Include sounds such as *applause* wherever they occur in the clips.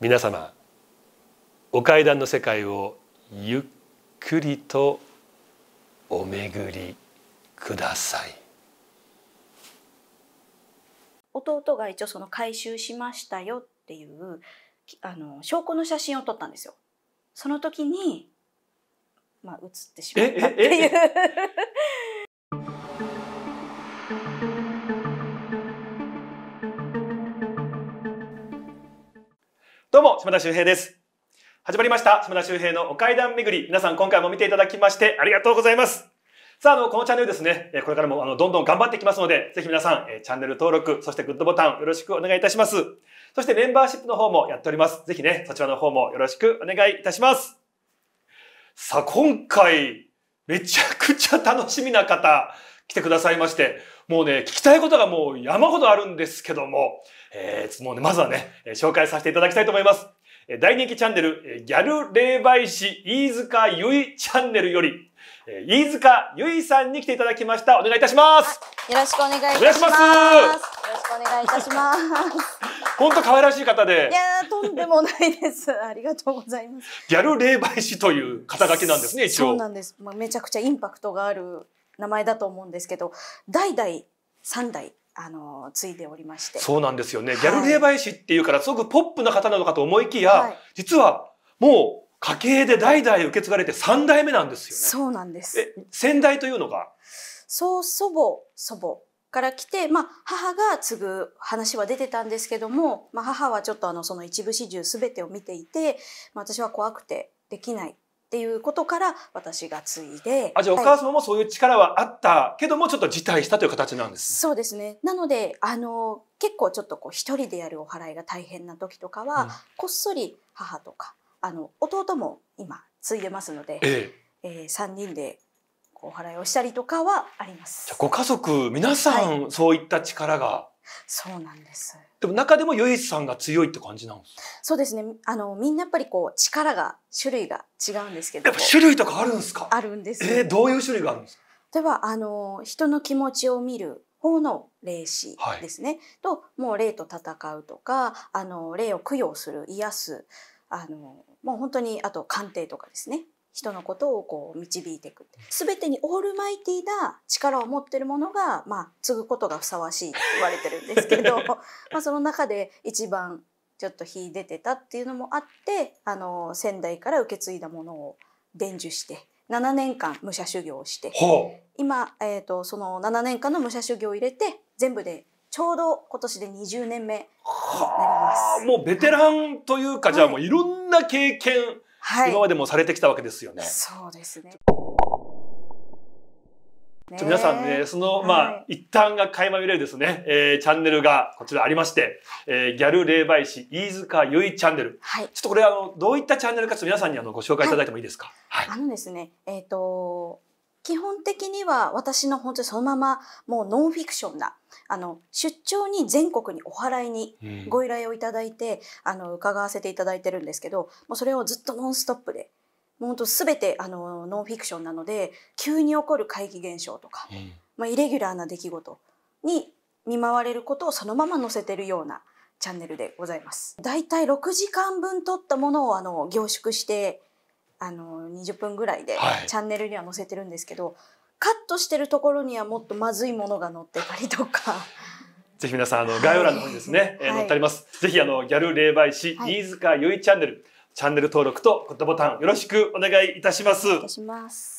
皆様お階段の世界をゆっくりとお巡りください弟が一応その回収しましたよっていうあの証拠の写真を撮ったんですよ。その時にまあ、写ってしまったっていうどうも、島田修平です。始まりました、島田修平のお階段巡り。皆さん今回も見ていただきましてありがとうございます。さあ、あの、このチャンネルですね、これからも、あの、どんどん頑張っていきますので、ぜひ皆さん、えチャンネル登録、そしてグッドボタン、よろしくお願いいたします。そしてメンバーシップの方もやっております。ぜひね、そちらの方もよろしくお願いいたします。さあ、今回、めちゃくちゃ楽しみな方、来てくださいまして、もうね、聞きたいことがもう山ほどあるんですけども、えー、もうね、まずはね、紹介させていただきたいと思います。大人気チャンネル、ギャル霊媒師飯塚ゆいチャンネルより、飯塚ゆいさんに来ていただきました。お願いいたします。よろしくお願いいたします。よろしくお願いいたします。本当可愛らしい方で。いやとんでもないです。ありがとうございます。ギャル霊媒師という肩書きなんですね、一応。そうなんです。まあ、めちゃくちゃインパクトがある名前だと思うんですけど、代々、三代あの継いでおりましてそうなんですよね、ギャルー霊媒師っていうからすごくポップな方なのかと思いきや、はい、実はもう家系で代々受け継がれて3代目なんですよねそうなんですえ先代というのが祖祖母祖母から来て、まあ、母が継ぐ話は出てたんですけども、まあ、母はちょっとあのその一部始終全てを見ていて、まあ、私は怖くてできないっていうことから私がついであじゃあお母様もそういう力はあったけどもちょっと辞退したという形なんです、そうですねなのであの結構ちょっとこう一人でやるお祓いが大変な時とかは、うん、こっそり母とかあの弟も今継いでますので、えええー、3人でお祓いをしたりとかはあります。ご家族皆さん、はい、そういった力がそうなんです。でも中でもヨイさんが強いって感じなんですそうですね。あの、みんなやっぱりこう、力が、種類が違うんですけど。やっぱ種類とかあるんですかあるんです。えー、どういう種類があるんですか例えば、あの、人の気持ちを見る方の霊視ですね。はい、と、もう霊と戦うとか、あの、霊を供養する、癒す。あの、もう本当に、あと鑑定とかですね。人のことをこう導いていく全てにオールマイティーな力を持ってるものが、まあ、継ぐことがふさわしいって言われてるんですけど *laughs* まあその中で一番ちょっと秀でてたっていうのもあってあの仙台から受け継いだものを伝授して7年間武者修行をして、今、えーと、その7年間の武者修行を入れて全部でちょうど今年で20年目になります。もうベテランというか、はい、じゃあもういろんな経験、はい、今までもされてきたわけですよね。そうですね皆さんね、その、まあ、はい、一端が垣間見れるですね、えー、チャンネルがこちらありまして、えー、ギャル霊媒師、飯塚ゆいチャンネル。はい。ちょっとこれ、あの、どういったチャンネルか、ちょっと皆さんにあのご紹介いただいてもいいですか。はい。はい、あのですね、えっ、ー、と、基本的には私の本当にそのままもうノンフィクションなあの出張に全国にお祓いにご依頼をいただいて、うん、あの伺わせていただいてるんですけどもうそれをずっとノンストップでもう本当全てあのノンフィクションなので急に起こる怪奇現象とか、うん、まあ、イレギュラーな出来事に見舞われることをそのまま載せてるようなチャンネルでございます。だいたい6時間分撮ったものをあの凝縮してあの20分ぐらいでチャンネルには載せてるんですけど、はい、カットしてるところにはもっとまずいものが載ってたりとか。*laughs* ぜひ皆さんあの概要欄の方にですね、はい、載ってあります。ぜひあのギャル霊媒師、はい、飯塚ゆいチャンネルチャンネル登録とグッドボタンよろしくお願いいたします。いたします。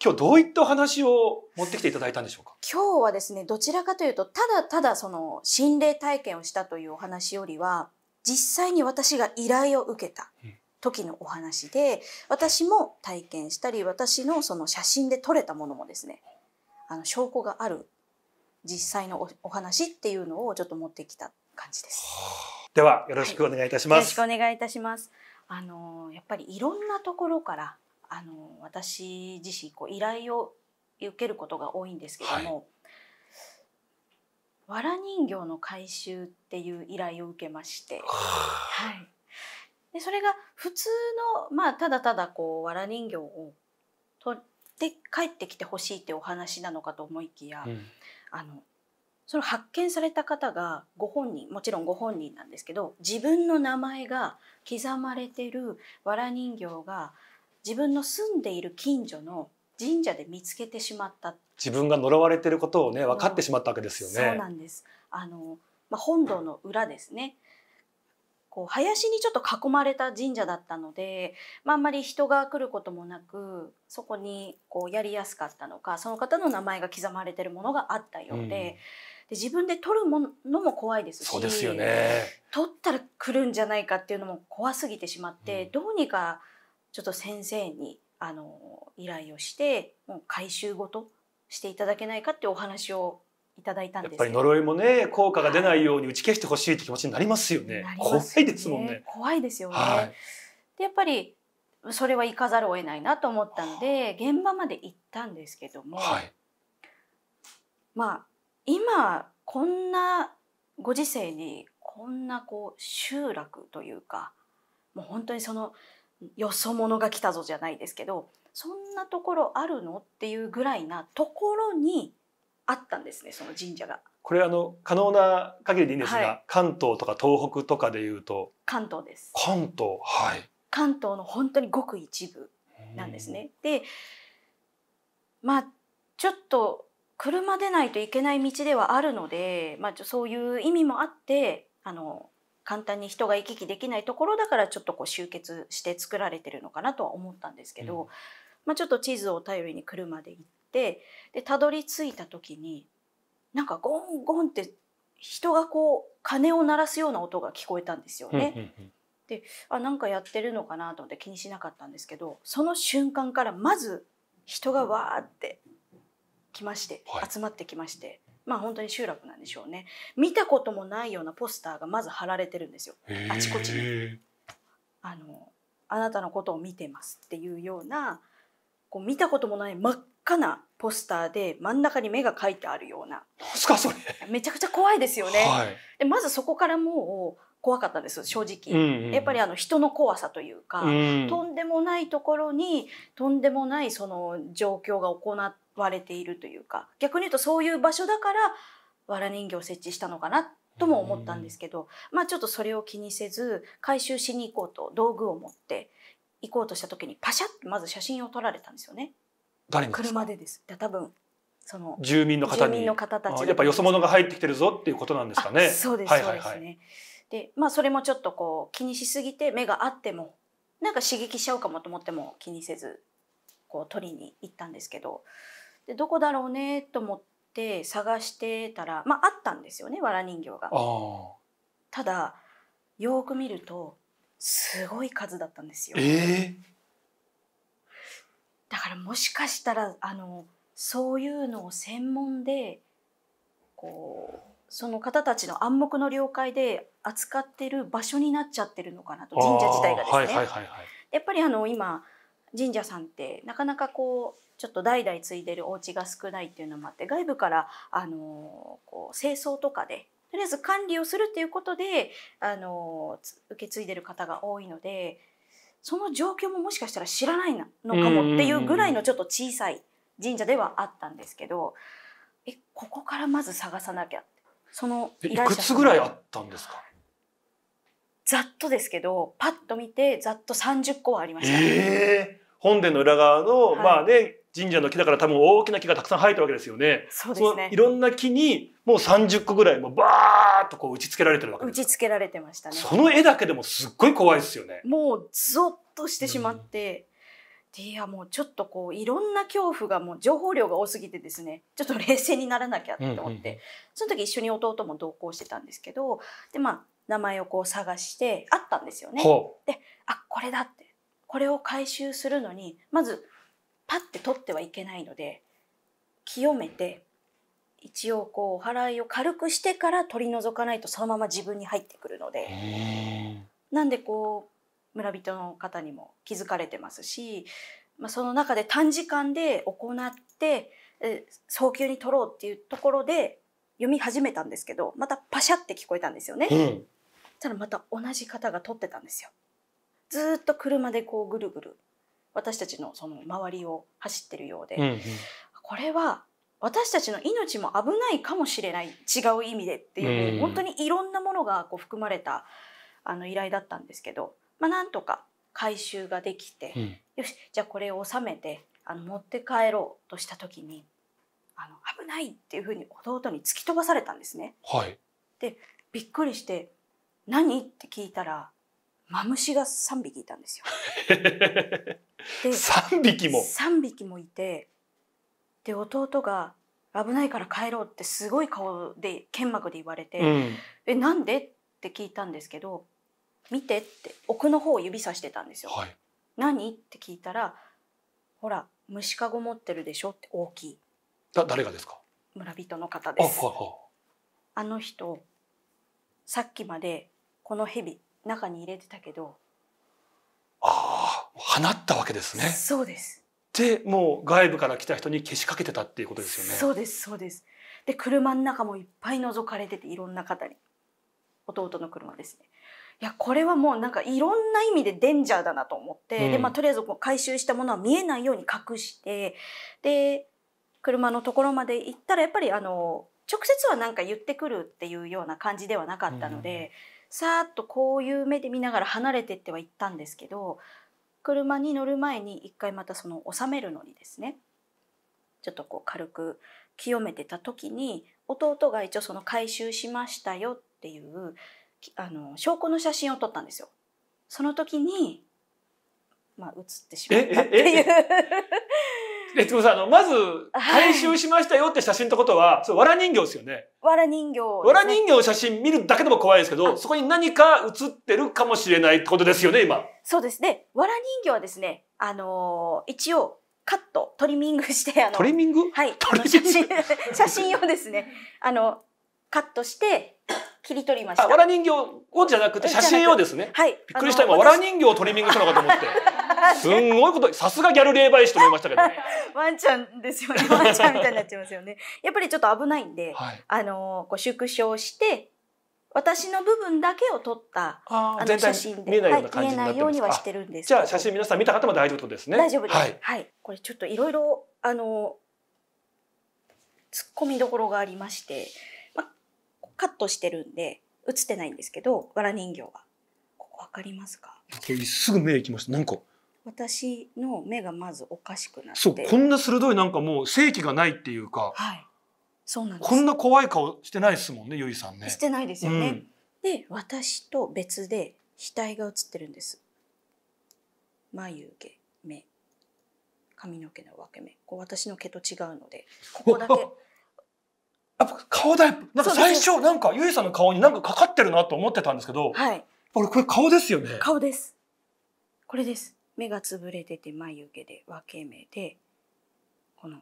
今日どういったお話を持ってきていただいたんでしょうか今日はですね、どちらかというと、ただただその心霊体験をしたというお話よりは、実際に私が依頼を受けた時のお話で、私も体験したり、私のその写真で撮れたものもですね、あの証拠がある実際のお話っていうのをちょっと持ってきた感じです。ではよろしくお願いいたします。はい、よろしくお願いいたします。あのやっぱりいろんなところからあの私自身こう依頼を受けることが多いんですけども、はい、わら人形の回収っていう依頼を受けまして、はい、でそれが普通の、まあ、ただただこうわら人形を取って帰ってきてほしいってお話なのかと思いきや、うん、あのその発見された方がご本人もちろんご本人なんですけど自分の名前が刻まれてるわら人形が自分の住んでいる近所の神社で見つけてしまった自分が呪われてることをね分かってしまったわけですよね。そうなんですあの、まあ、本堂の裏ですね、こう林にちょっと囲まれた神社だったので、まあ、あんまり人が来ることもなくそこにこうやりやすかったのかその方の名前が刻まれているものがあったようでうん、で自分で取るものも怖いですしそうですよ、ね、取ったら来るんじゃないかっていうのも怖すぎてしまって、うん、どうにかちょっと先生にあの依頼をしてもう回収ごとしていただけないかってお話をいただいたんですやっぱり呪いもね効果が出ないように打ち消してほしいって気持ちになりますよねはい、怖いですもんね怖いですよね、はい、でやっぱりそれは行かざるを得ないなと思ったんで現場まで行ったんですけども、はい、まあ今こんなご時世にこんなこう集落というかもう本当にそのよそ者が来たぞじゃないですけどそんなところあるのっていうぐらいなところにあったんですねその神社が。これあの可能な限りでいいんですが、はい、関東とか東北とかでいうと関東です関東はい関東の本当にごく一部なんですね。でまあちょっと車でないといけない道ではあるので、まあ、そういう意味もあってあの簡単に人が行き来できないところだからちょっとこう集結して作られてるのかなとは思ったんですけど、うん、まあ、ちょっと地図を頼りに車で行ってでたどり着いた時になんかゴンゴンって人がこう鐘を鳴らすような音が聞こえたんですよね。であなんかやってるのかなと思って気にしなかったんですけどその瞬間からまず人がわーって来まして、はい、集まってきましてまあ本当に集落なんでしょうね見たこともないようなポスターがまず貼られてるんですよあちこちに。あのあなたのことを見てますっていうようなこう見たこともない真っ赤なポスターで真ん中に目が描いてあるようなめちゃくちゃ怖いですよね、はい、でまずそこからもう怖かったです正直、うんうん、やっぱりあの人の怖さというか、うん、とんでもないところにとんでもないその状況が行っ割れているというか逆に言うとそういう場所だからわら人形を設置したのかなとも思ったんですけど、まあ、ちょっとそれを気にせず回収しに行こうと道具を持って行こうとした時にパシャってまず写真を撮られたんですよね。誰か車でです多分その住民の方にやっぱよそ者が入ってきてるぞっていうことなんですかね。そうです、そうですね。でまあそれもちょっとこう気にしすぎて目があってもなんか刺激しちゃうかもと思っても気にせずこう取りに行ったんですけどでどこだろうねと思って探してたらまああったんですよねわら人形が。ただよく見るとすごい数だったんですよ。えー、だからもしかしたらあのそういうのを専門でこうその方たちの暗黙の了解で扱ってる場所になっちゃってるのかなと神社自体がですね。はいはいはい、やっぱりあの今神社さんってなかなかこうちょっと代々継いでるお家が少ないっていうのもあって外部からあのこう清掃とかでとりあえず管理をするっていうことであの受け継いでる方が多いのでその状況ももしかしたら知らないのかもっていうぐらいのちょっと小さい神社ではあったんですけどえここからまず探さなきゃその依頼者いくつぐらいあったんですかざっとですけどパッと見てざっと三十個はありました、えー、本殿の裏側の、はい、まあね神社の木だから多分大きな木がたくさん生えたわけですよね。そうですね。いろんな木にもう三十個ぐらいもうバーっとこう打ち付けられてるわけ打ち付けられてましたね。その絵だけでもすっごい怖いですよね。もうゾッとしてしまって、うん、いやもうちょっとこういろんな恐怖がもう情報量が多すぎてですねちょっと冷静にならなきゃと思って、うんうん、その時一緒に弟も同行してたんですけどでまあ名前をこう探してあったんですよね。であこれだってこれを回収するのにまずパッて取ってはいけないので清めて一応こうお祓いを軽くしてから取り除かないとそのまま自分に入ってくるのでなんでこう村人の方にも気づかれてますし、まあ、その中で短時間で行って早急に取ろうっていうところで読み始めたんですけどまたパシャって聞こえたんですよね。うんたらまた同じ方が撮ってたんですよずっと車でこうぐるぐる私たちのその周りを走ってるようで、うんうん、これは私たちの命も危ないかもしれない違う意味でっていう、うん、本当にいろんなものがこう含まれたあの依頼だったんですけど、まあ、なんとか回収ができて、うん、よしじゃあこれを収めてあの持って帰ろうとした時にあの危ないっていうふうに弟に突き飛ばされたんですね。はい、でびっくりして何って聞いたらマムシが3匹いたんですよ。*laughs* で3匹も ?3 匹もいてで弟が「危ないから帰ろう」ってすごい顔で剣幕で言われて「うん、えなんで?」って聞いたんですけど「見て」って奥の方を指さしてたんですよ。はい、何って聞いたら「ほら虫かご持ってるでしょ」って大きい。だ誰がですか村人の方ですあ、ははあの人さっきまでこの蛇中に入れてたけどああ放ったわけですねそうですでもう外部から来た人にけしかけてたっていうことですよねそうですそうですで車の中もいっぱい覗かれてていろんな方に弟の車ですねいやこれはもうなんかいろんな意味でデンジャーだなと思って、うん、でまあ、とりあえずこう回収したものは見えないように隠してで車のところまで行ったらやっぱりあの直接は何か言ってくるっていうような感じではなかったので、うさーっとこういう目で見ながら離れてっては言ったんですけど車に乗る前に一回またその収めるのにですねちょっとこう軽く清めてた時に弟が一応その回収しましたよっていうあの証拠の写真を撮ったんですよ。その時にまあ、映ってしまったっていう *laughs* え、つぼさん、あの、まず、回収しましたよって写真ってことは、そわら人形ですよね。わら人形、ね。わら人形の写真見るだけでも怖いですけど、そこに何か写ってるかもしれないってことですよね、今。そうですね。わら人形はですね、あのー、一応、カット、トリミングして、あの、トリミングはい。写真、写真をですね、あの、カットして、切り取りました。わら人形をじゃなくて写真をですね。はい。びっくりした今わら人形をトリミングしたのかと思って。すんごいことさすがギャル霊媒師と思いましたけど、ね、ワンちゃんですよね *laughs* ワンちゃんみたいになっちゃいますよねやっぱりちょっと危ないんで、はい、あのこう縮小して私の部分だけを撮ったあの写真で見えないような感じになってます、はい、してるんですじゃあ写真皆さん見た方も大丈夫ですね大丈夫です、はい、はい、これちょっといろいろあの突っ込みどころがありましてカットしてるんで映ってないんですけど藁人形はここ分かりますかすぐ目いきましたなんか私の目がまずおかしくなそうこんな鋭いなんかもう正気がないっていうか、はい、そうなんですこんな怖い顔してないですもんねゆいさんねしてないですよね、うん、で私と別で額が映ってるんです眉毛目髪の毛の分け目こう私の毛と違うのでここだけ *laughs* やっぱ顔だよ。なんか最初、なんかゆいさんの顔になんかかかってるなと思ってたんですけど、はい。俺これ顔ですよね。顔です。これです。目がつぶれてて眉毛で分け目で、この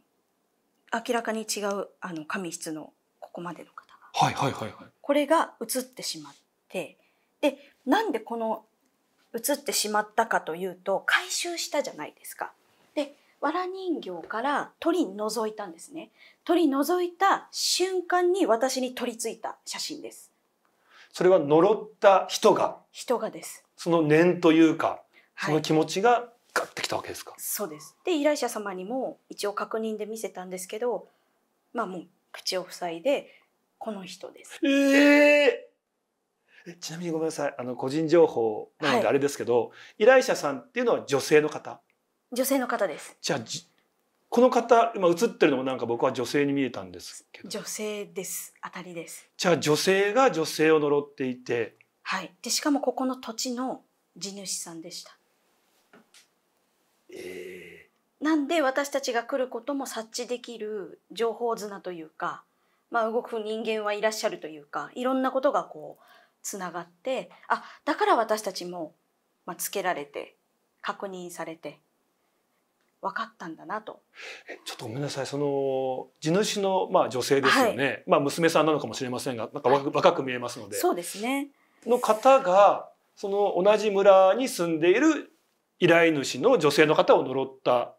明らかに違うあの髪質のここまでの方が。はいはいはいはい。これが映ってしまって、で、なんでこの映ってしまったかというと回収したじゃないですか。わら人形から取り除いたんですね取り除いた瞬間に私に取り付いた写真ですそれは呪った人が人がですその念というかその気持ちがガッてきたわけですか、そうですで依頼者様にも一応確認で見せたんですけどまあもう口を塞いでこの人ですええーちなみにごめんなさいあの個人情報なのであれですけど、はい、依頼者さんっていうのは女性の方女性の方ですじゃあこの方今映ってるのもなんか僕は女性に見えたんですけど女性です当たりですじゃあ女性が女性を呪っていてはいでしかもここの土地の地主さんでしたえー、なんで私たちが来ることも察知できる情報綱というか、まあ、動く人間はいらっしゃるというかいろんなことがこうつながってあだから私たちも、まあ、つけられて確認されて分かったんだなと。ちょっとごめんなさいその地主の、まあ、女性ですよね、はい、まあ、娘さんなのかもしれませんがなんか若く見えますので。そうですねの方がその同じ村に住んでいる依頼主の女性の方を呪った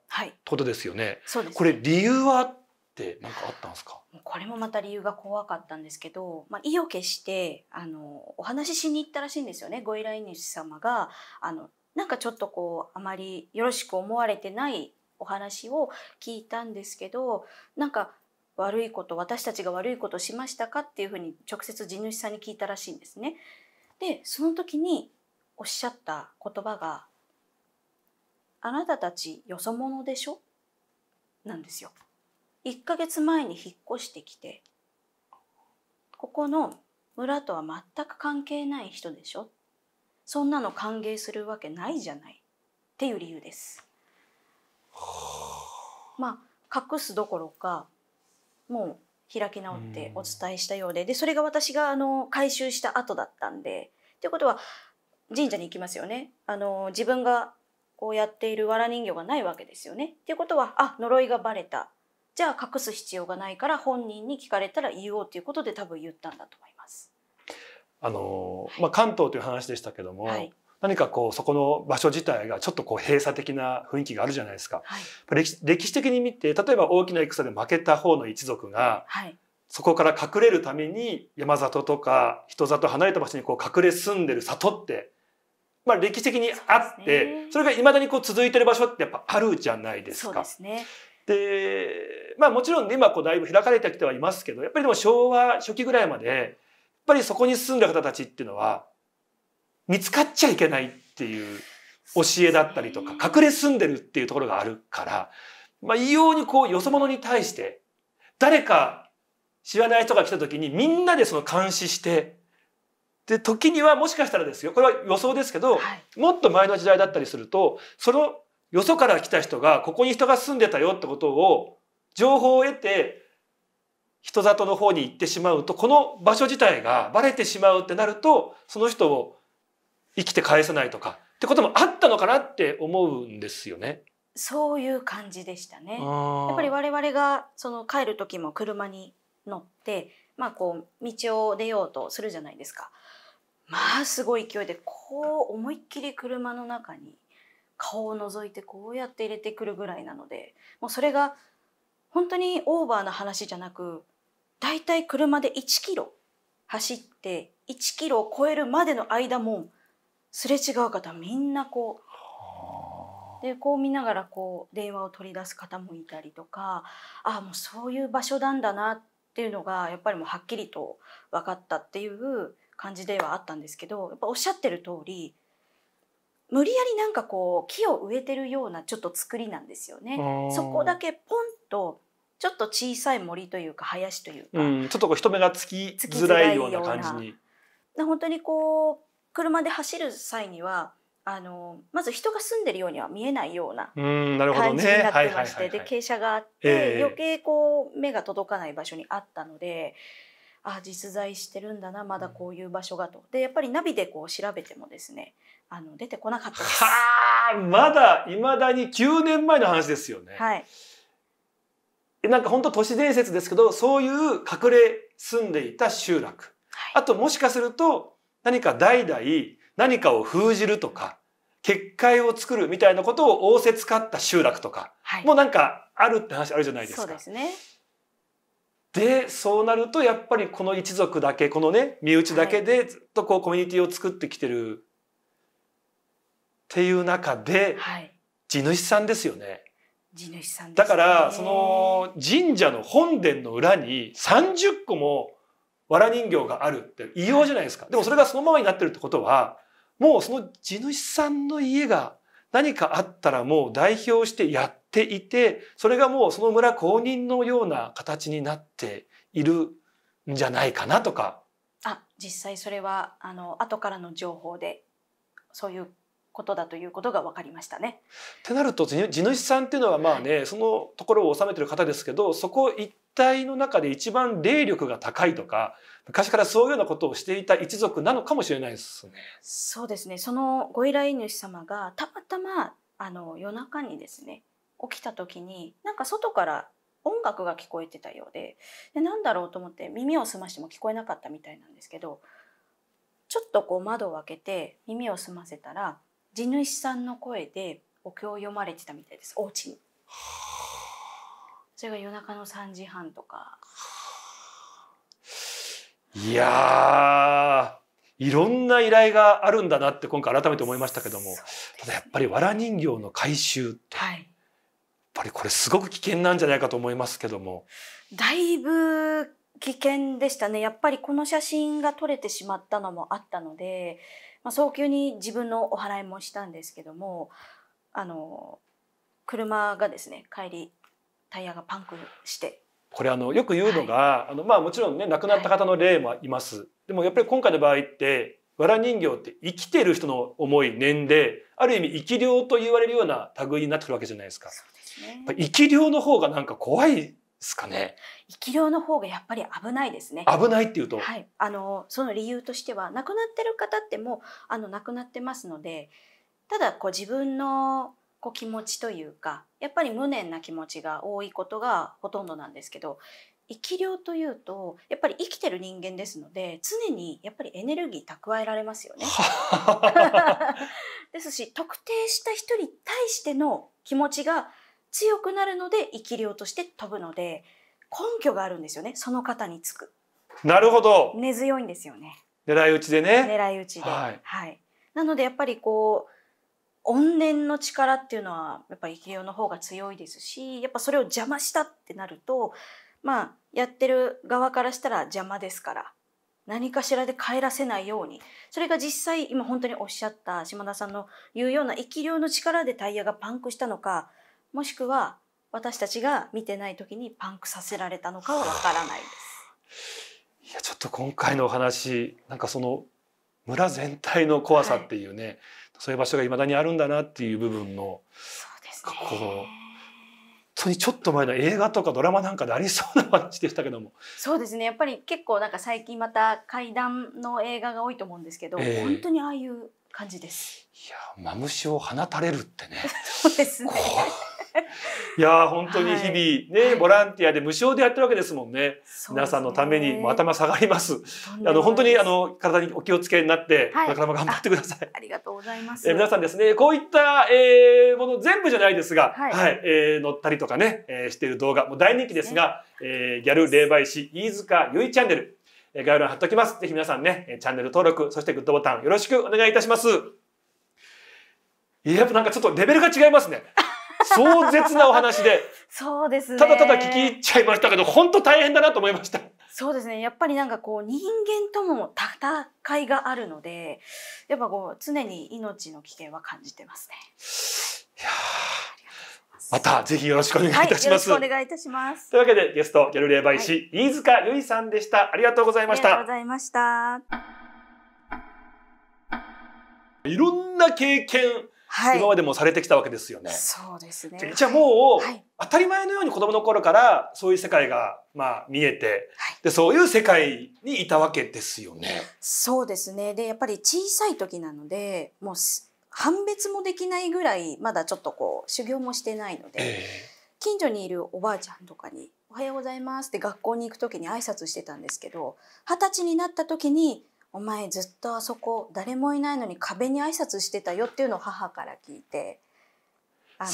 ことですよね。はい、そうです、ね、これ理由はって何かあったんですか。これもまた理由が怖かったんですけど、まあ、意を決してあのお話ししに行ったらしいんですよねご依頼主様があのなんかちょっとこうあまりよろしく思われてないお話を聞いたんですけどなんか悪いこと私たちが悪いことしましたかっていうふうに直接地主さんに聞いたらしいんですね。でその時におっしゃった言葉が「あなたたちよそ者でしょ?」なんですよ。1ヶ月前に引っ越してきてここの村とは全く関係ない人でしょそんなの歓迎するわけないじゃないっていう理由です。まあ隠すどころかもう開き直ってお伝えしたようででそれが私があの回収した後だったんで。ということは神社に行きますよね。あの自分がこうやっている藁人形がないわけですよね。っていうことはあ呪いがバレたじゃあ隠す必要がないから本人に聞かれたら言おうということで多分言ったんだと思います。あの、まあ、関東という話でしたけども、はい、何かこうそこの場所自体がちょっとこう閉鎖的な雰囲気があるじゃないですか、はい、歴史的に見て例えば大きな戦で負けた方の一族が、はい、そこから隠れるために山里とか人里離れた場所にこう隠れ住んでる里ってまあ、歴史的にあって、ね、それがいまだにこう続いてる場所ってやっぱあるじゃないですか。で、ね、まあもちろん、今こうだいぶ開かれてきてはいますけどやっぱりでも昭和初期ぐらいまでぱりそこに住んだ方たちっていうのは見つかっちゃいけないっていう教えだったりとか隠れ住んでるっていうところがあるから、まあ、異様にこうよそ者に対して誰か知らない人が来た時にみんなでその監視してで時にはもしかしたらですよこれは予想ですけど、もっと前の時代だったりするとそのよそから来た人がここに人が住んでたよってことを情報を得て人里の方に行ってしまうとこの場所自体がバレてしまうってなるとその人を生きて返さないとかってこともあったのかなって思うんですよね。そういう感じでしたね。やっぱり我々がその帰る時も車に乗って、まあこう道を出ようとするじゃないですか。まあすごい勢いでこう思いっきり車の中に顔を覗いてこうやって入れてくるぐらいなので、もうそれが本当にオーバーな話じゃなく、だいたい車で1キロ走って1キロを超えるまでの間もすれ違う方みんなこうでこう見ながらこう電話を取り出す方もいたりとかああもうそういう場所なんだなっていうのがやっぱりもうはっきりと分かったっていう感じではあったんですけどやっぱおっしゃってる通り無理やりなんかこう木を植えてるようなちょっと作りなんですよね。そこだけポンとちょっと小さい森というか林というか、うん、ちょっとこう人目がつきづらいような感じに。本当にこう車で走る際にはあのまず人が住んでるようには見えないような感じになってまして、で傾斜があって、えー、余計こう目が届かない場所にあったので。あ実在してるんだなまだこういう場所がとでやっぱりナビでこう調べてもですねあの出てこなかったですはあまだいまだに9年前の話ですよねはいなんか本当都市伝説ですけど、そういう隠れ住んでいた集落。はい、あともしかすると、何か代々何かを封じるとか、結界を作るみたいなことを仰せつかった集落とか、はい、もうなんかあるって話あるじゃないですか。そうですね。でそうなるとやっぱりこの一族だけこのね身内だけでずっとこうコミュニティを作ってきてるっていう中で、はい、地主さんですよね地主さん、ね、だからその神社の本殿の裏に30個も藁人形があるって異様じゃないですか、はい、でもそれがそのままになってるってことはもうその地主さんの家が何かあったらもう代表してやっていてそれがもうその村公認のような形になっているんじゃないかなとか。あ実際それはあの後からの情報でそういうことだということが分かりましたね。ってなると地主さんっていうのはまあね、はい、そのところを治めてる方ですけどそこ一体の中で一番霊力が高いとか昔からそういうようなことをしていた一族なのかもしれないですね。そうですねそのご依頼主様がたまたまあの夜中にですね起きた時になんか外から音楽が聞こえてたようでで何だろうと思って耳を澄ましても聞こえなかったみたいなんですけどちょっとこう窓を開けて耳を澄ませたら地主さんの声でお経を読まれてたみたいですお家に。それが夜中の3時半とか。いやいろんな依頼があるんだなって今回改めて思いましたけども、ね、ただやっぱり藁人形の回収って、はい、やっぱりこれすごく危険なんじゃないかと思いますけども。だいぶ危険でしたねやっぱりこの写真が撮れてしまったのもあったのでまあ、早急に自分のお払いもしたんですけどもあの車がですね帰りタイヤがパンクしてこれあのよく言うのが、はい、あのまあもちろんね亡くなった方の例もいます、はい、でもやっぱり今回の場合ってわら人形って生きてる人の思い年である意味生き量と言われるような類になってくるわけじゃないですか。すね、生き量の方がなんか怖いですかね。生き量の方がやっぱり危ないですね。危ないっていうと、はい、あのその理由としては亡くなってる方ってもあの亡くなってますので、ただこう自分のこう気持ちというか、やっぱり無念な気持ちが多いことがほとんどなんですけど、生き量というとやっぱり生きてる人間ですので常にやっぱりエネルギー蓄えられますよね。*laughs* ですし特定した人に対しての気持ちが強くなるので生き量として飛ぶので根拠があるんですよねその方につくなるほど根強いんですよね狙い撃ちでね狙い撃ちで、はい、はい、なのでやっぱりこう怨念の力っていうのはやっぱり生き量の方が強いですしやっぱそれを邪魔したってなるとまあやってる側からしたら邪魔ですから何かしらで帰らせないようにそれが実際今本当におっしゃった島田さんの言うような生き量の力でタイヤがパンクしたのかもしくは私たちが見てない時にパンクさせられたのかはわからないです。いやちょっと今回のお話なんかその村全体の怖さっていうね、はい、そういう場所がいまだにあるんだなっていう部分のそうです、ね、こう本当にちょっと前の映画とかドラマなんかでありそうな話でしたけどもそうですねやっぱり結構なんか最近また怪談の映画が多いと思うんですけど、えー、本当にああいう感じですいやマムシを放たれるってね *laughs* そうですねいや本当に日々ね、はい、ボランティアで無償でやってるわけですもんね。ね皆さんのために頭下がります。あの本当にあの体にお気をつけになって、はい、なかなか頑張ってくださいあ。ありがとうございます。え皆さんですね、こういった、えー、もの全部じゃないですが、はい、はい、えー、乗ったりとかね、えー、している動画も大人気ですが、ね、えー、ギャル霊媒師飯塚ゆいチャンネル、え概要欄貼っときます。ぜひ皆さんね、チャンネル登録、そしてグッドボタンよろしくお願いいたします。いや、やっぱなんかちょっとレベルが違いますね。壮絶なお話で。そうです、ね、ただただ聞き入っちゃいましたけど、本当大変だなと思いました。そうですね。やっぱりなんかこう、人間とも戦いがあるので、やっぱこう、常に命の危険は感じてますね。いやまたぜひよろしくお願いいたします。はい、お願いいたします。というわけでゲストギャル霊媒バイ師、飯塚由衣さんでした。ありがとうございました。ありがとうございました。いろんな経験はい、今までもされてきたわけですよね。そうですね。じゃあもう、当たり前のように子供の頃からそういう世界がまあ見えて、はい、でそういう世界にいたわけですよね。そうですね。でやっぱり小さい時なので、もう判別もできないぐらいまだちょっとこう修行もしてないので、えー、近所にいるおばあちゃんとかにおはようございますって学校に行く時に挨拶してたんですけど、二十歳になった時にお前ずっとあそこ誰もいないのに壁に挨拶してたよっていうのを母から聞いて。あ二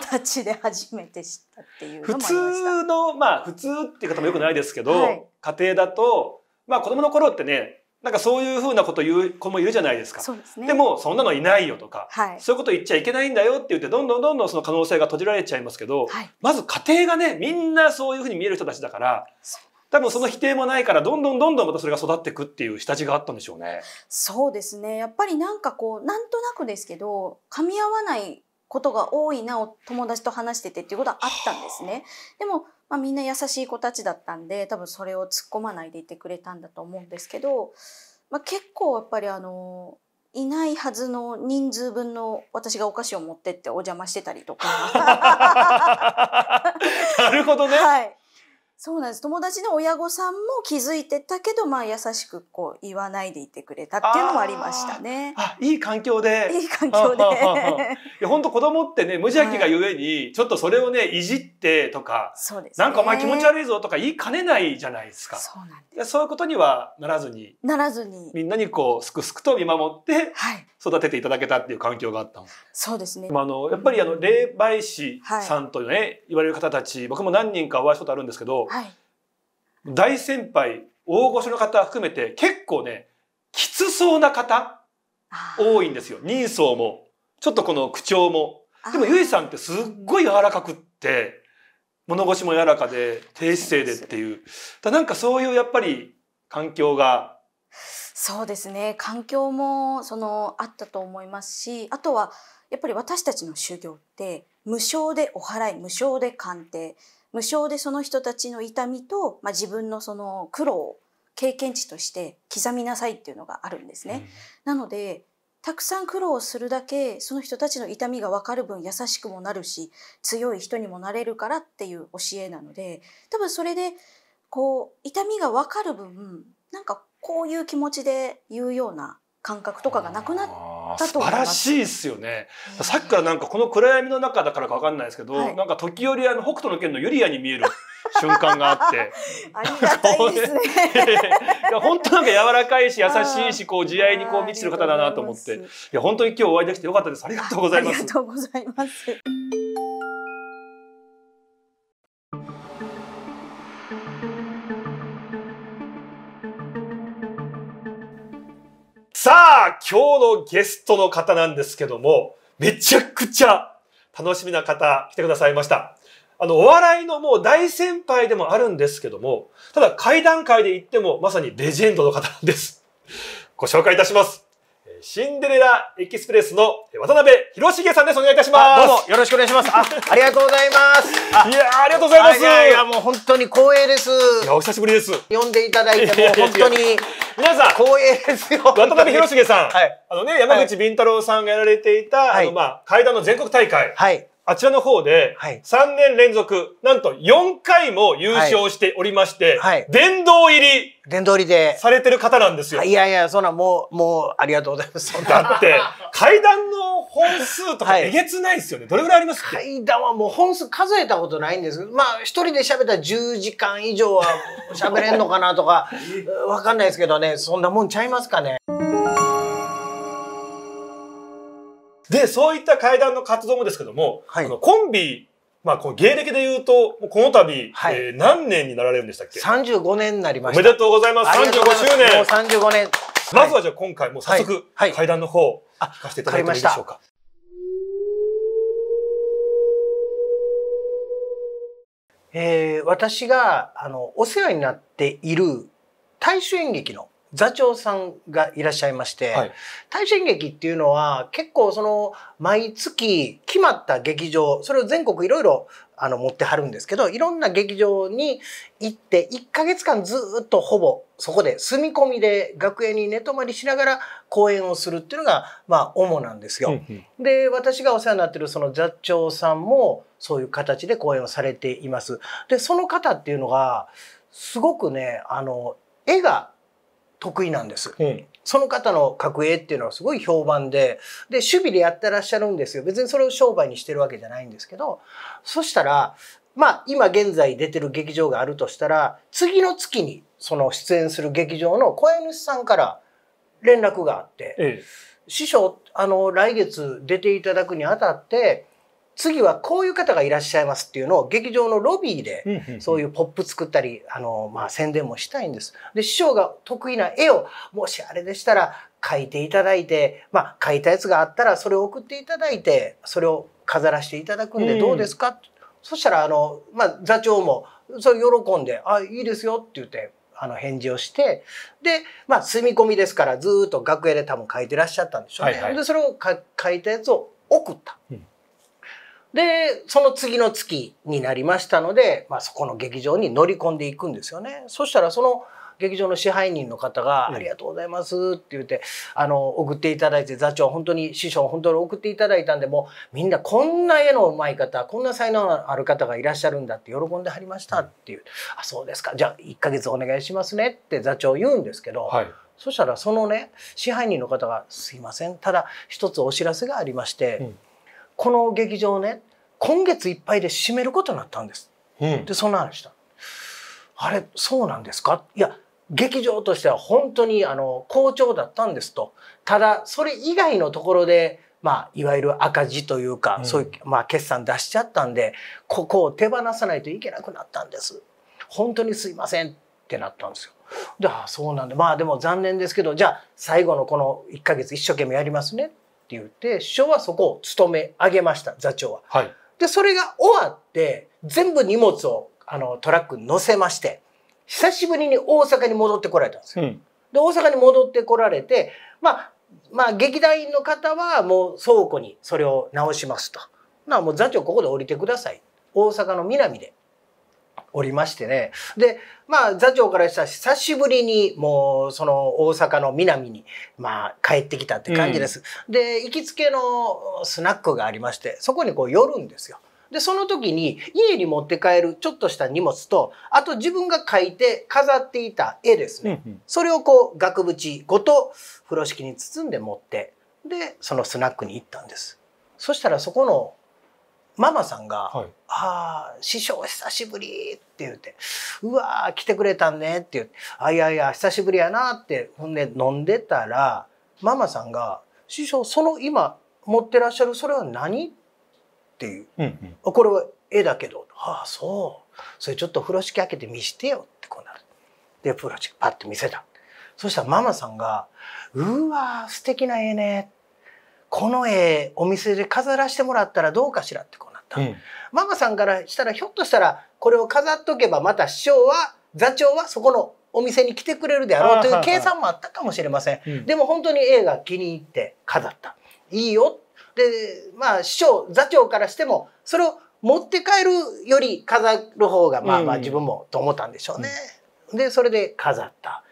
十歳で初めて知ったっていう普通のまあ普通っていう方もよくないですけど、はい、家庭だとまあ子供の頃ってねなんかそういうふうなこと言う子もいるじゃないですか。でね、でもそんなのいないよとか、はい、そういうこと言っちゃいけないんだよって言ってどんどんどんどんその可能性が閉じられちゃいますけど、はい、まず家庭がねみんなそういうふうに見える人たちだから多分その否定もないからどんどんどんどんまたそれが育っていくっていう下地があったんでしょうね。そうですねやっぱりなんかこうなんとなくですけど噛み合わないことが多いなお友達と話しててっていうことはあったんですね。でも、まあ、みんな優しい子たちだったんで多分それを突っ込まないでいてくれたんだと思うんですけど、まあ、結構やっぱりあのいないはずの人数分の私がお菓子を持ってってお邪魔してたりとか。*laughs* なるほどね。はい。そうなんです友達の親御さんも気づいてたけど、まあ、優しくこう言わないでいてくれたっていうのもありましたね。あいい環境でいい環境で。い *laughs* や本当子供ってね無邪気がゆえに、ちょっとそれをねいじってとかそうです、ね、なんかお前気持ち悪いぞとか言いかねないじゃないですか。そうなんですそういうことにはならずにならずにみんなにこうすくすくと見守って育てていただけたっていう環境があったんです。そうですね、まあ、あのやっぱりあの霊媒師さんというね、はい、言われる方たち僕も何人かお会いしたことあるんですけど、はいはい、大先輩大御所の方含めて結構ねきつそうな方多いんですよ人相もちょっとこの口調もでもゆいさんってすっごい柔らかくって物腰も柔らかで低姿勢でっていうだなんかそういうやっぱり環境がそうですね環境もそのあったと思いますしあとはやっぱり私たちの修行って無償でお祓い無償で鑑定無償でその人たちの痛みと、まあ、自分のその苦労を経験値として刻みなさいっていうのがあるんですね。うん、なのでたくさん苦労するだけその人たちの痛みが分かる分優しくもなるし強い人にもなれるからっていう教えなので多分それでこう痛みが分かる分なんかこういう気持ちで言うような感覚とかがなくなっ素晴らしいですよね。さっきからなんかこの暗闇の中だからかわかんないですけど、はい、なんか時折あの北斗の剣のユリアに見える。瞬間があって。*laughs* ありがたいですね。*laughs* 本当なんか柔らかいし優しいしこう慈愛にこう満ちてる方だなと思って。いや本当に今日お会いできてよかったです。ありがとうございます。ありがとうございます。さあ、今日のゲストの方なんですけども、めちゃくちゃ楽しみな方来てくださいました。あの、お笑いのもう大先輩でもあるんですけども、ただ階段階で言ってもまさにレジェンドの方なんです。ご紹介いたします。シンデレラエキスプレスの渡辺広重さんです。お願いいたします。どうもよろしくお願いします。あ、ありがとうございます。いやありがとうございます。いやいやもう本当に光栄です。いやお久しぶりです。呼んでいただいてもう本当に皆さん光栄ですよ。渡辺広重さん、はい、あのね山口敏太郎さんがやられていた、はい、あのまあ階段の全国大会、はい、あちらの方で、3年連続、なんと4回も優勝しておりまして、殿堂入り。殿堂入りで。されてる方なんですよ。いやいや、そんな、もう、もう、ありがとうございます。*laughs* だって、階段の本数とかえげつないですよね。どれぐらいありますか階段はもう本数数えたことないんですまあ、一人で喋ったら10時間以上は喋れんのかなとか、*laughs* わかんないですけどね、そんなもんちゃいますかね。で、そういった会談の活動もですけども、はい、コンビ、まあ、この芸歴で言うと、この度、はい、えー、何年になられるんでしたっけ ?35 年になりました。おめでとうございます。ます35周年。もう35年。まずはじゃあ今回、もう早速、はい、会談の方、聞かせていただいてもいいでしょうか。えー、私があのお世話になっている大衆演劇の座長さんがいらっしゃいまして、はい、大劇っていうのは結構その毎月決まった劇場それを全国いろいろあの持ってはるんですけどいろんな劇場に行って1ヶ月間ずっとほぼそこで住み込みで楽屋に寝泊まりしながら公演をするっていうのがまあ主なんですよ。で私がお世話になってるその座長さんもそういう形で公演をされています。でその方っていうのがすごくねあの絵が得意なんです。うんその方の格影っていうのはすごい評判で、で、守備でやってらっしゃるんですよ。別にそれを商売にしてるわけじゃないんですけど、そしたら、まあ、今現在出てる劇場があるとしたら、次の月にその出演する劇場の小屋主さんから連絡があって、ええ、師匠、あの、来月出ていただくにあたって、次はこういう方がいらっしゃいますっていうのを劇場のロビーでそういうポップ作ったりあの、まあ、宣伝もしたいんです。で師匠が得意な絵をもしあれでしたら書いていただいて、まあ、書いたやつがあったらそれを送っていただいてそれを飾らせていただくんでどうですか、うん、そしたらあの、まあ、座長もそれ喜んで「あいいですよ」って言ってあの返事をしてでまあ住み込みですからずっと楽屋で多分書いてらっしゃったんでしょうね。はいはい、でそれを書いたやつを送った。うんで、その次の月になりましたので、まあ、そこの劇場に乗り込んでいくんですよね。そしたらその劇場の支配人の方が「ありがとうございます」って言ってあの送っていただいて座長本当に師匠本当に送っていただいたんでもうみんなこんな絵のうまい方こんな才能のある方がいらっしゃるんだって喜んではりましたっていう「あそうですかじゃあ1ヶ月お願いしますね」って座長言うんですけど、はい、そしたらそのね支配人の方が「すいませんただ一つお知らせがありまして、うん、この劇場ね、今月いっぱいで閉めることになったんです。うん、で、そんな話した。あれ、そうなんですかいや、劇場としては本当にあの好調だったんですと。ただ、それ以外のところで、まあ、いわゆる赤字というか、うん、そういう、まあ、決算出しちゃったんで、ここを手放さないといけなくなったんです。本当にすいませんってなったんですよ。で、あそうなんで、まあでも残念ですけど、じゃあ最後のこの1ヶ月一生懸命やりますね。って言って師匠はそこを務め上げました座長は。はい、でそれが終わって全部荷物をあのトラックに載せまして久しぶりに大阪に戻ってこられたんですよ。うん、で大阪に戻ってこられてまあまあ劇団員の方はもう倉庫にそれを直しますと。なもう座長ここで降りてください。大阪の南でおりましてね。で、まあ、座長からしたら久しぶりにもう、その大阪の南に、まあ、帰ってきたって感じです。うん、で、行きつけのスナックがありまして、そこにこう寄るんですよ。で、その時に家に持って帰るちょっとした荷物と、あと自分が描いて飾っていた絵ですね。うんうん、それをこう、額縁ごと風呂敷に包んで持って、で、そのスナックに行ったんです。そしたらそこのママさんが「はい、ああ師匠久しぶり」って言って「うわ来てくれたんね」って言って「あいやいや久しぶりやな」ってほんで飲んでたらママさんが「師匠その今持ってらっしゃるそれは何?」っていう、うん、うん、これは絵だけど「ああそうそれちょっと風呂敷開けて見してよ」ってこうなる。で風呂敷パッて見せた。そしたらママさんが「うわ素敵な絵ね」この絵お店で飾らせてもらったらどうかしらってこうなった、うん、ママさんからしたらひょっとしたらこれを飾っとけばまた師匠は座長はそこのお店に来てくれるであろうという計算もあったかもしれません、でも本当に絵が気に入って飾ったいいよでまあ師匠座長からしてもそれを持って帰るより飾る方がまあまあ自分もと思ったんでしょうね、うん、でそれで飾った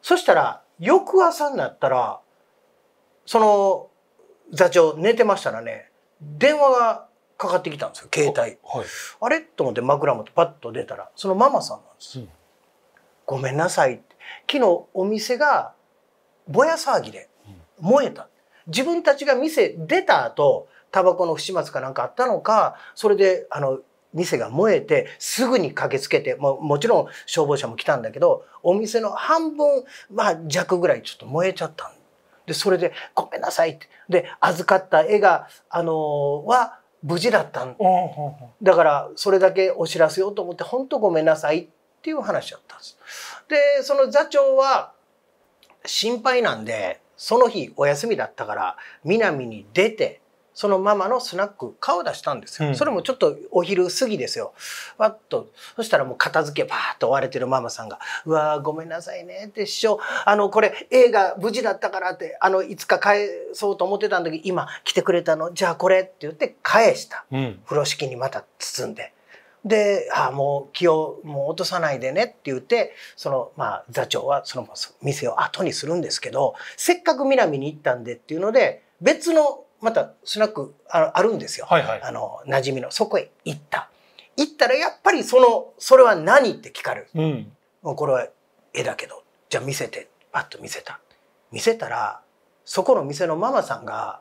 そしたら翌朝になったらその座長寝てましたらね、電話がかかってきたんですよ、携帯。あはい、あれと思って枕元パッと出たら、そのママさんなんです。うん、ごめんなさいって。昨日お店がぼや騒ぎで燃えた。うん、自分たちが店出た後、タバコの不始末かなんかあったのか、それで、あの、店が燃えて、すぐに駆けつけて、ももちろん消防車も来たんだけど、お店の半分、まあ弱ぐらいちょっと燃えちゃったんで、それで、ごめんなさいって。で、預かった絵が、あのー、は、無事だったんだからそれだけお知らせようと思って本当ごめんなさいっていう話だったんです。でその座長は心配なんでその日お休みだったから南に出てそのママのスナック顔出したんですよ、うん、それもちょっとお昼過ぎですよわっとそしたらもう片付けばーと追われてるママさんが「うわーごめんなさいね」って「師匠あのこれ映画無事だったから」ってあのいつか返そうと思ってたんだけど今来てくれたのじゃあこれって言って返した、うん、風呂敷にまた包んで。で、あもう気をもう落とさないでねって言って、その、まあ、座長はその店を後にするんですけど、せっかく南に行ったんでっていうので、別のまたスナックああるんですよ、はいはい、あの馴染みのそこへ行った行ったらやっぱりそのそれは何って聞かれる、うん、もうこれは絵だけどじゃあ見せてパッと見せた見せたらそこの店のママさんが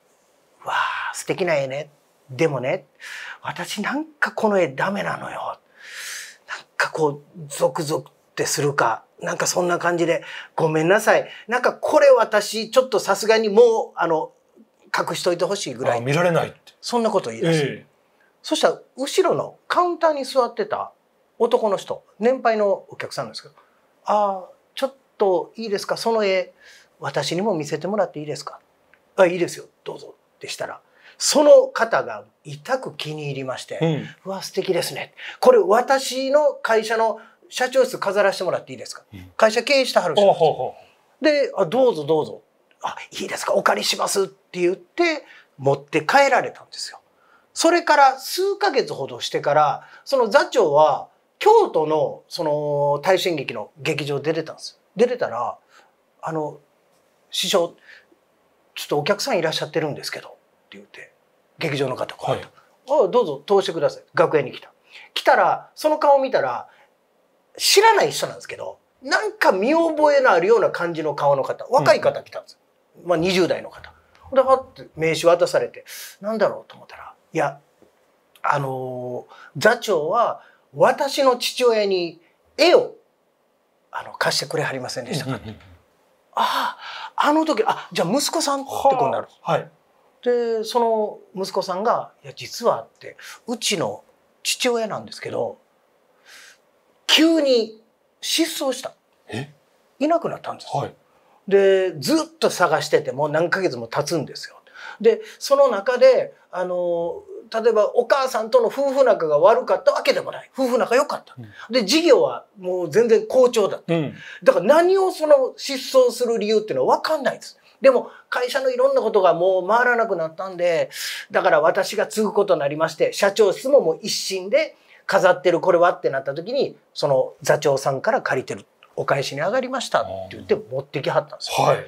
「わあ素敵な絵ね」でもね私なんかこの絵ダメなのよなんかこうゾクゾクってするかなんかそんな感じでごめんなさいなんかこれ私ちょっとさすがにもうあの隠しといてほしいぐらい見られないってそんなこと言い出して、えー、そしたら後ろのカウンターに座ってた男の人年配のお客さんなんですけど「ああちょっといいですかその絵私にも見せてもらっていいですか?」あ「いいですよどうぞ」でしたらその方が痛く気に入りまして「うん、うわ素敵ですね」これ私の会社の社長室飾らせてもらっていいですか、うん、会社経営してはる人でであ「どうぞどうぞ」あ、いいですか、お借りしますって言って、持って帰られたんですよ。それから数ヶ月ほどしてから、その座長は、京都の、その、大戦劇の劇場出てたんですよ。出てたら、あの、師匠、ちょっとお客さんいらっしゃってるんですけど、って言って、劇場の方、こうやって、はい、どうぞ通してください。学園に来た。来たら、その顔見たら、知らない人なんですけど、なんか見覚えのあるような感じの顔の方、若い方来たんですよ。うんまあ、20代の方からって名刺渡されてなんだろうと思ったらいやあのー、座長は私の父親に絵をあの貸してくれはりませんでしたかって。あああの時あじゃあ息子さんってことになる。はい、でその息子さんが「いや実は」ってうちの父親なんですけど急に失踪したいなくなったんです。はいで、ずっと探してても何ヶ月も経つんですよ。で、その中で、あの、例えばお母さんとの夫婦仲が悪かったわけでもない。夫婦仲良かった。で、事業はもう全然好調だった。うん、だから何をその失踪する理由っていうのは分かんないです。でも会社のいろんなことがもう回らなくなったんで、だから私が継ぐことになりまして、社長室ももう一心で飾ってるこれはってなった時に、その座長さんから借りてる。お返しに上がりましたって言って持ってきはったんですよ、ね、はい、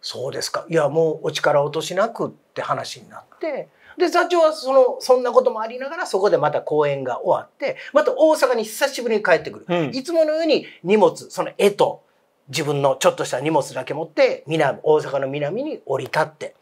そうですかいやもうお力落としなくって話になってで座長はそのそんなこともありながらそこでまた公演が終わってまた大阪に久しぶりに帰ってくる、うん、いつものように荷物その絵と自分のちょっとした荷物だけ持って南大阪の南に降り立って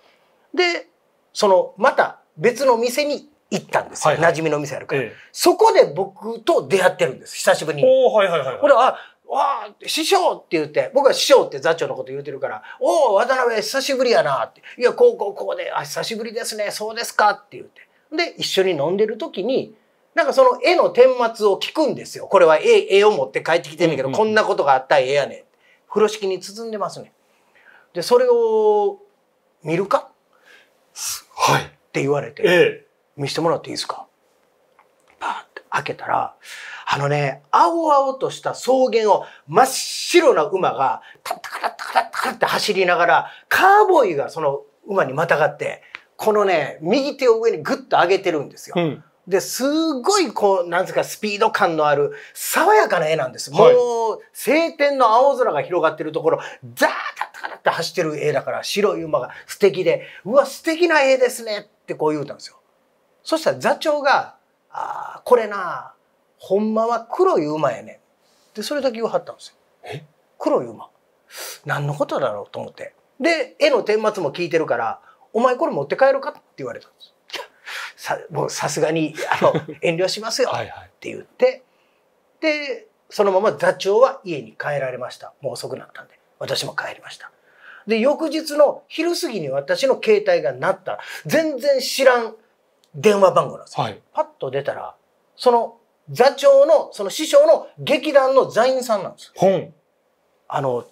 でそのまた別の店に行ったんですよ、はいはい、馴染みの店あるから、ええ、そこで僕と出会ってるんです久しぶりに。はいはいはい、はい、はわあ、師匠って言って、僕は師匠って座長のこと言うてるから、おお、渡辺久しぶりやなって、いや、こうこうこうで、あ、久しぶりですね、そうですかって言って。で、一緒に飲んでる時に、なんかその絵の顛末を聞くんですよ。これは絵絵を持って帰ってきてんねんけど、うんうん、こんなことがあったら絵やねん。風呂敷に包んでますね。で、それを見るかはい。って言われて、ええ、見せてもらっていいですかパー開けたら、あのね、青々とした草原を真っ白な馬が、タッタカタッタカタッタカって走りながら、カーボーイがその馬にまたがって、このね、右手を上にグッと上げてるんですよ。うんで、すごい、こう、なんですか、スピード感のある、爽やかな絵なんです。もう、晴天の青空が広がってるところ、ザータタタッて走ってる絵だから、白い馬が素敵で、うわ、素敵な絵ですねってこう言うたんですよ。そしたら座長が、ああこれなほんまは黒い馬やねん」でそれだけ言わはったんですよ。黒い馬何のことだろうと思ってで絵の顛末も聞いてるから「お前これ持って帰るか?」って言われたんです。さもうさすがにあの *laughs* 遠慮しますよって言ってでそのまま座長は家に帰られましたもう遅くなったんで私も帰りましたで翌日の昼過ぎに私の携帯が鳴った全然知らん電話番号なんですよ。はい、パッと出たら、その座長の、その師匠の劇団の座員さんなんですよ。本あの、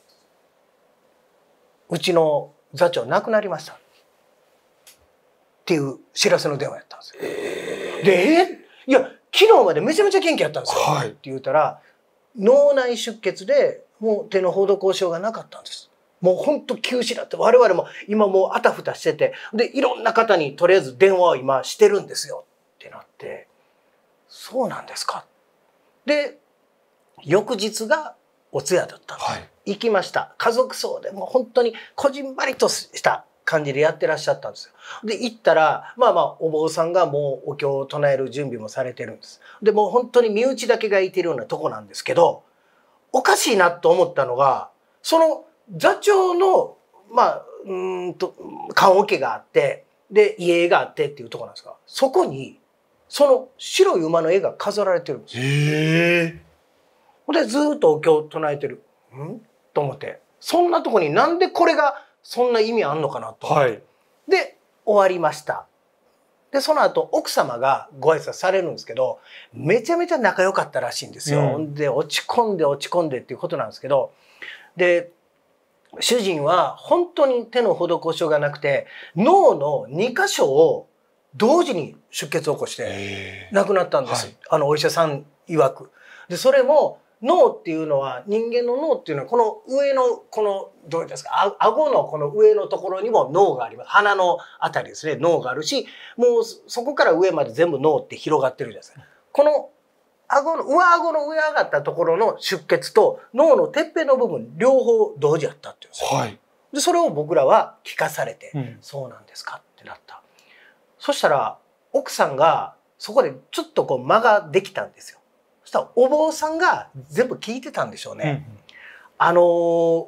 うちの座長亡くなりました。っていう知らせの電話やったんですよ。えー、で、えー、いや、昨日までめちゃめちゃ元気やったんですよ。はい、って言ったら、脳内出血で、もう手の報道交渉がなかったんです。もうほんと休止だって、我々も今もうあたふたしてて、で、いろんな方にとりあえず電話を今してるんですよってなって、そうなんですか。で、翌日がお通夜だったんです、はい、行きました。家族葬でも本当にこじんまりとした感じでやってらっしゃったんですよ。で、行ったら、まあまあ、お坊さんがもうお経を唱える準備もされてるんです。で、もう本当に身内だけがいてるようなとこなんですけど、おかしいなと思ったのが、その座長の、まあ、うんと、棺桶があって、で、家があってっていうとこなんですが、そこに、その白い馬の絵が飾られてるんですよ。へえ。ほんで、ずっとお経を唱えてる。んと思って。そんなとこになんでこれがそんな意味あんのかなと。はい。で、終わりました。で、その後、奥様がご挨拶されるんですけど、めちゃめちゃ仲良かったらしいんですよ。うん、で、落ち込んで落ち込んでっていうことなんですけど、で、主人は本当に手の施しようがなくて、脳の2箇所を同時に出血を起こして亡くなったんです。はい、あのお医者さん曰く。で、それも脳っていうのは人間の脳っていうのはこの上のこのどういうんですかあ顎のこの上のところにも脳があります鼻のあたりですね脳があるしもうそこから上まで全部脳って広がってるじゃないですかこの顎の、上顎の上上がったところの出血と脳のてっぺんの部分両方同時やったって言うんですよ。はい、で、それを僕らは聞かされて、うん、そうなんですかってなった。そしたら、奥さんがそこでちょっとこう間ができたんですよ。そしたらお坊さんが全部聞いてたんでしょうね。うん、あのー、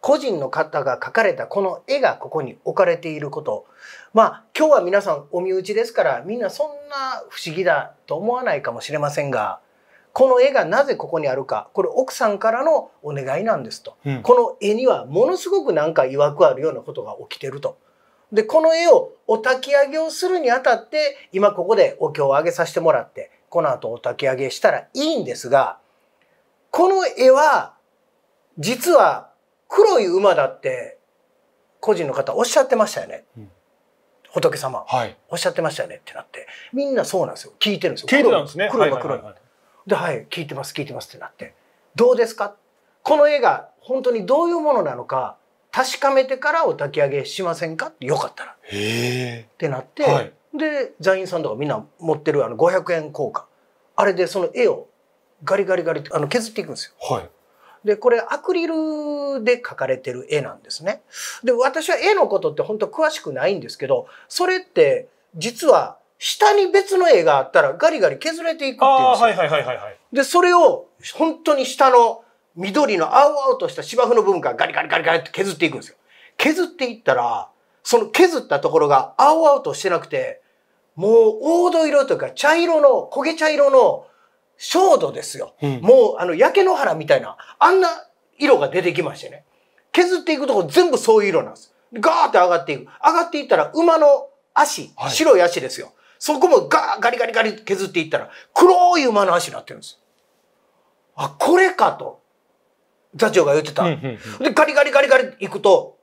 個人の方が描かれたこの絵がここに置かれていること、まあ今日は皆さんお身内ですからみんなそんな不思議だと思わないかもしれませんがこの絵がなぜここにあるかこれ奥さんからのお願いなんですと、うん、この絵にはものすごくなんか曰くあるようなことが起きてると。でこの絵をお焚き上げをするにあたって今ここでお経をあげさせてもらってこの後お焚き上げしたらいいんですがこの絵は実は黒い馬だって個人の方おっしゃってましたよね。うん仏様、はい、おっしゃってましたよねってなってみんなそうなんですよ聞いてるんですよ聞いてたんですね黒が黒い、はい、ではい聞いてます聞いてますってなってどうですかこの絵が本当にどういうものなのか確かめてからお焚き上げしませんかよかったらってなって、はい、で座員さんとかみんな持ってるあの500円硬貨あれでその絵をガリガリガリあの削っていくんですよ。はいで、これアクリルで描かれてる絵なんですね。で、私は絵のことって本当詳しくないんですけど、それって実は下に別の絵があったらガリガリ削れていくっていうああ、はい、はいはいはいはい、はい。で、それを本当に下の緑の青々とした芝生の部分からガリガリガリガリって削っていくんですよ。削っていったら、その削ったところが青々としてなくて、もう黄土色というか茶色の、焦げ茶色の焦土ですよ。うん、もう、あの、焼け野原みたいな、あんな色が出てきましてね。削っていくとこ全部そういう色なんです。ガーって上がっていく。上がっていったら馬の足、白い足ですよ。そこもガーガリガリガリ削っていったら、黒い馬の足になってるんです。あ、これかと、座長が言ってた。で、ガリガリガリガリ行くと、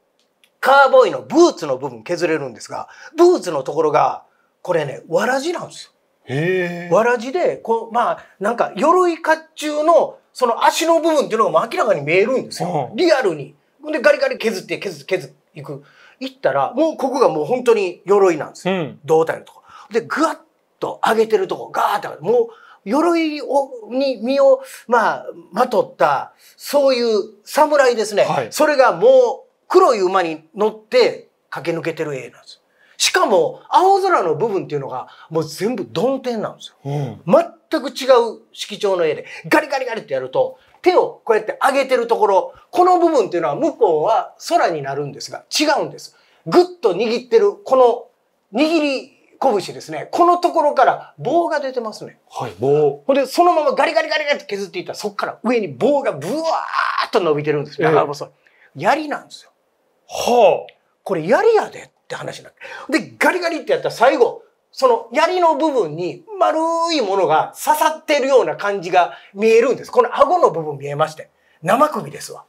カーボーイのブーツの部分削れるんですが、ブーツのところが、これね、わらじなんですよ。わらじで、こう、まあ、なんか、鎧甲冑の、その足の部分っていうのが明らかに見えるんですよ。うん、リアルに。で、ガリガリ削って、削って、削っていく。行ったら、もうここがもう本当に鎧なんですよ。うん、胴体のとこ。で、ぐわっと上げてるとこ、ガーってもう、鎧を、に身を、まあ、まとった、そういう侍ですね。はい、それがもう、黒い馬に乗って駆け抜けてる絵なんです。しかも、青空の部分っていうのが、もう全部曇天なんですよ。うん、全く違う色調の絵で、ガリガリガリってやると、手をこうやって上げてるところ、この部分っていうのは向こうは空になるんですが、違うんです。ぐっと握ってる、この握り拳ですね。このところから棒が出てますね。はい、棒。ほんで、そのままガリガリガリガリって削っていったら、そこから上に棒がブワーっと伸びてるんですよ。長細い。槍なんですよ。はあ。これ槍やで。って話になって。で、ガリガリってやったら最後、その槍の部分に丸いものが刺さってるような感じが見えるんです。この顎の部分見えまして。生首ですわ。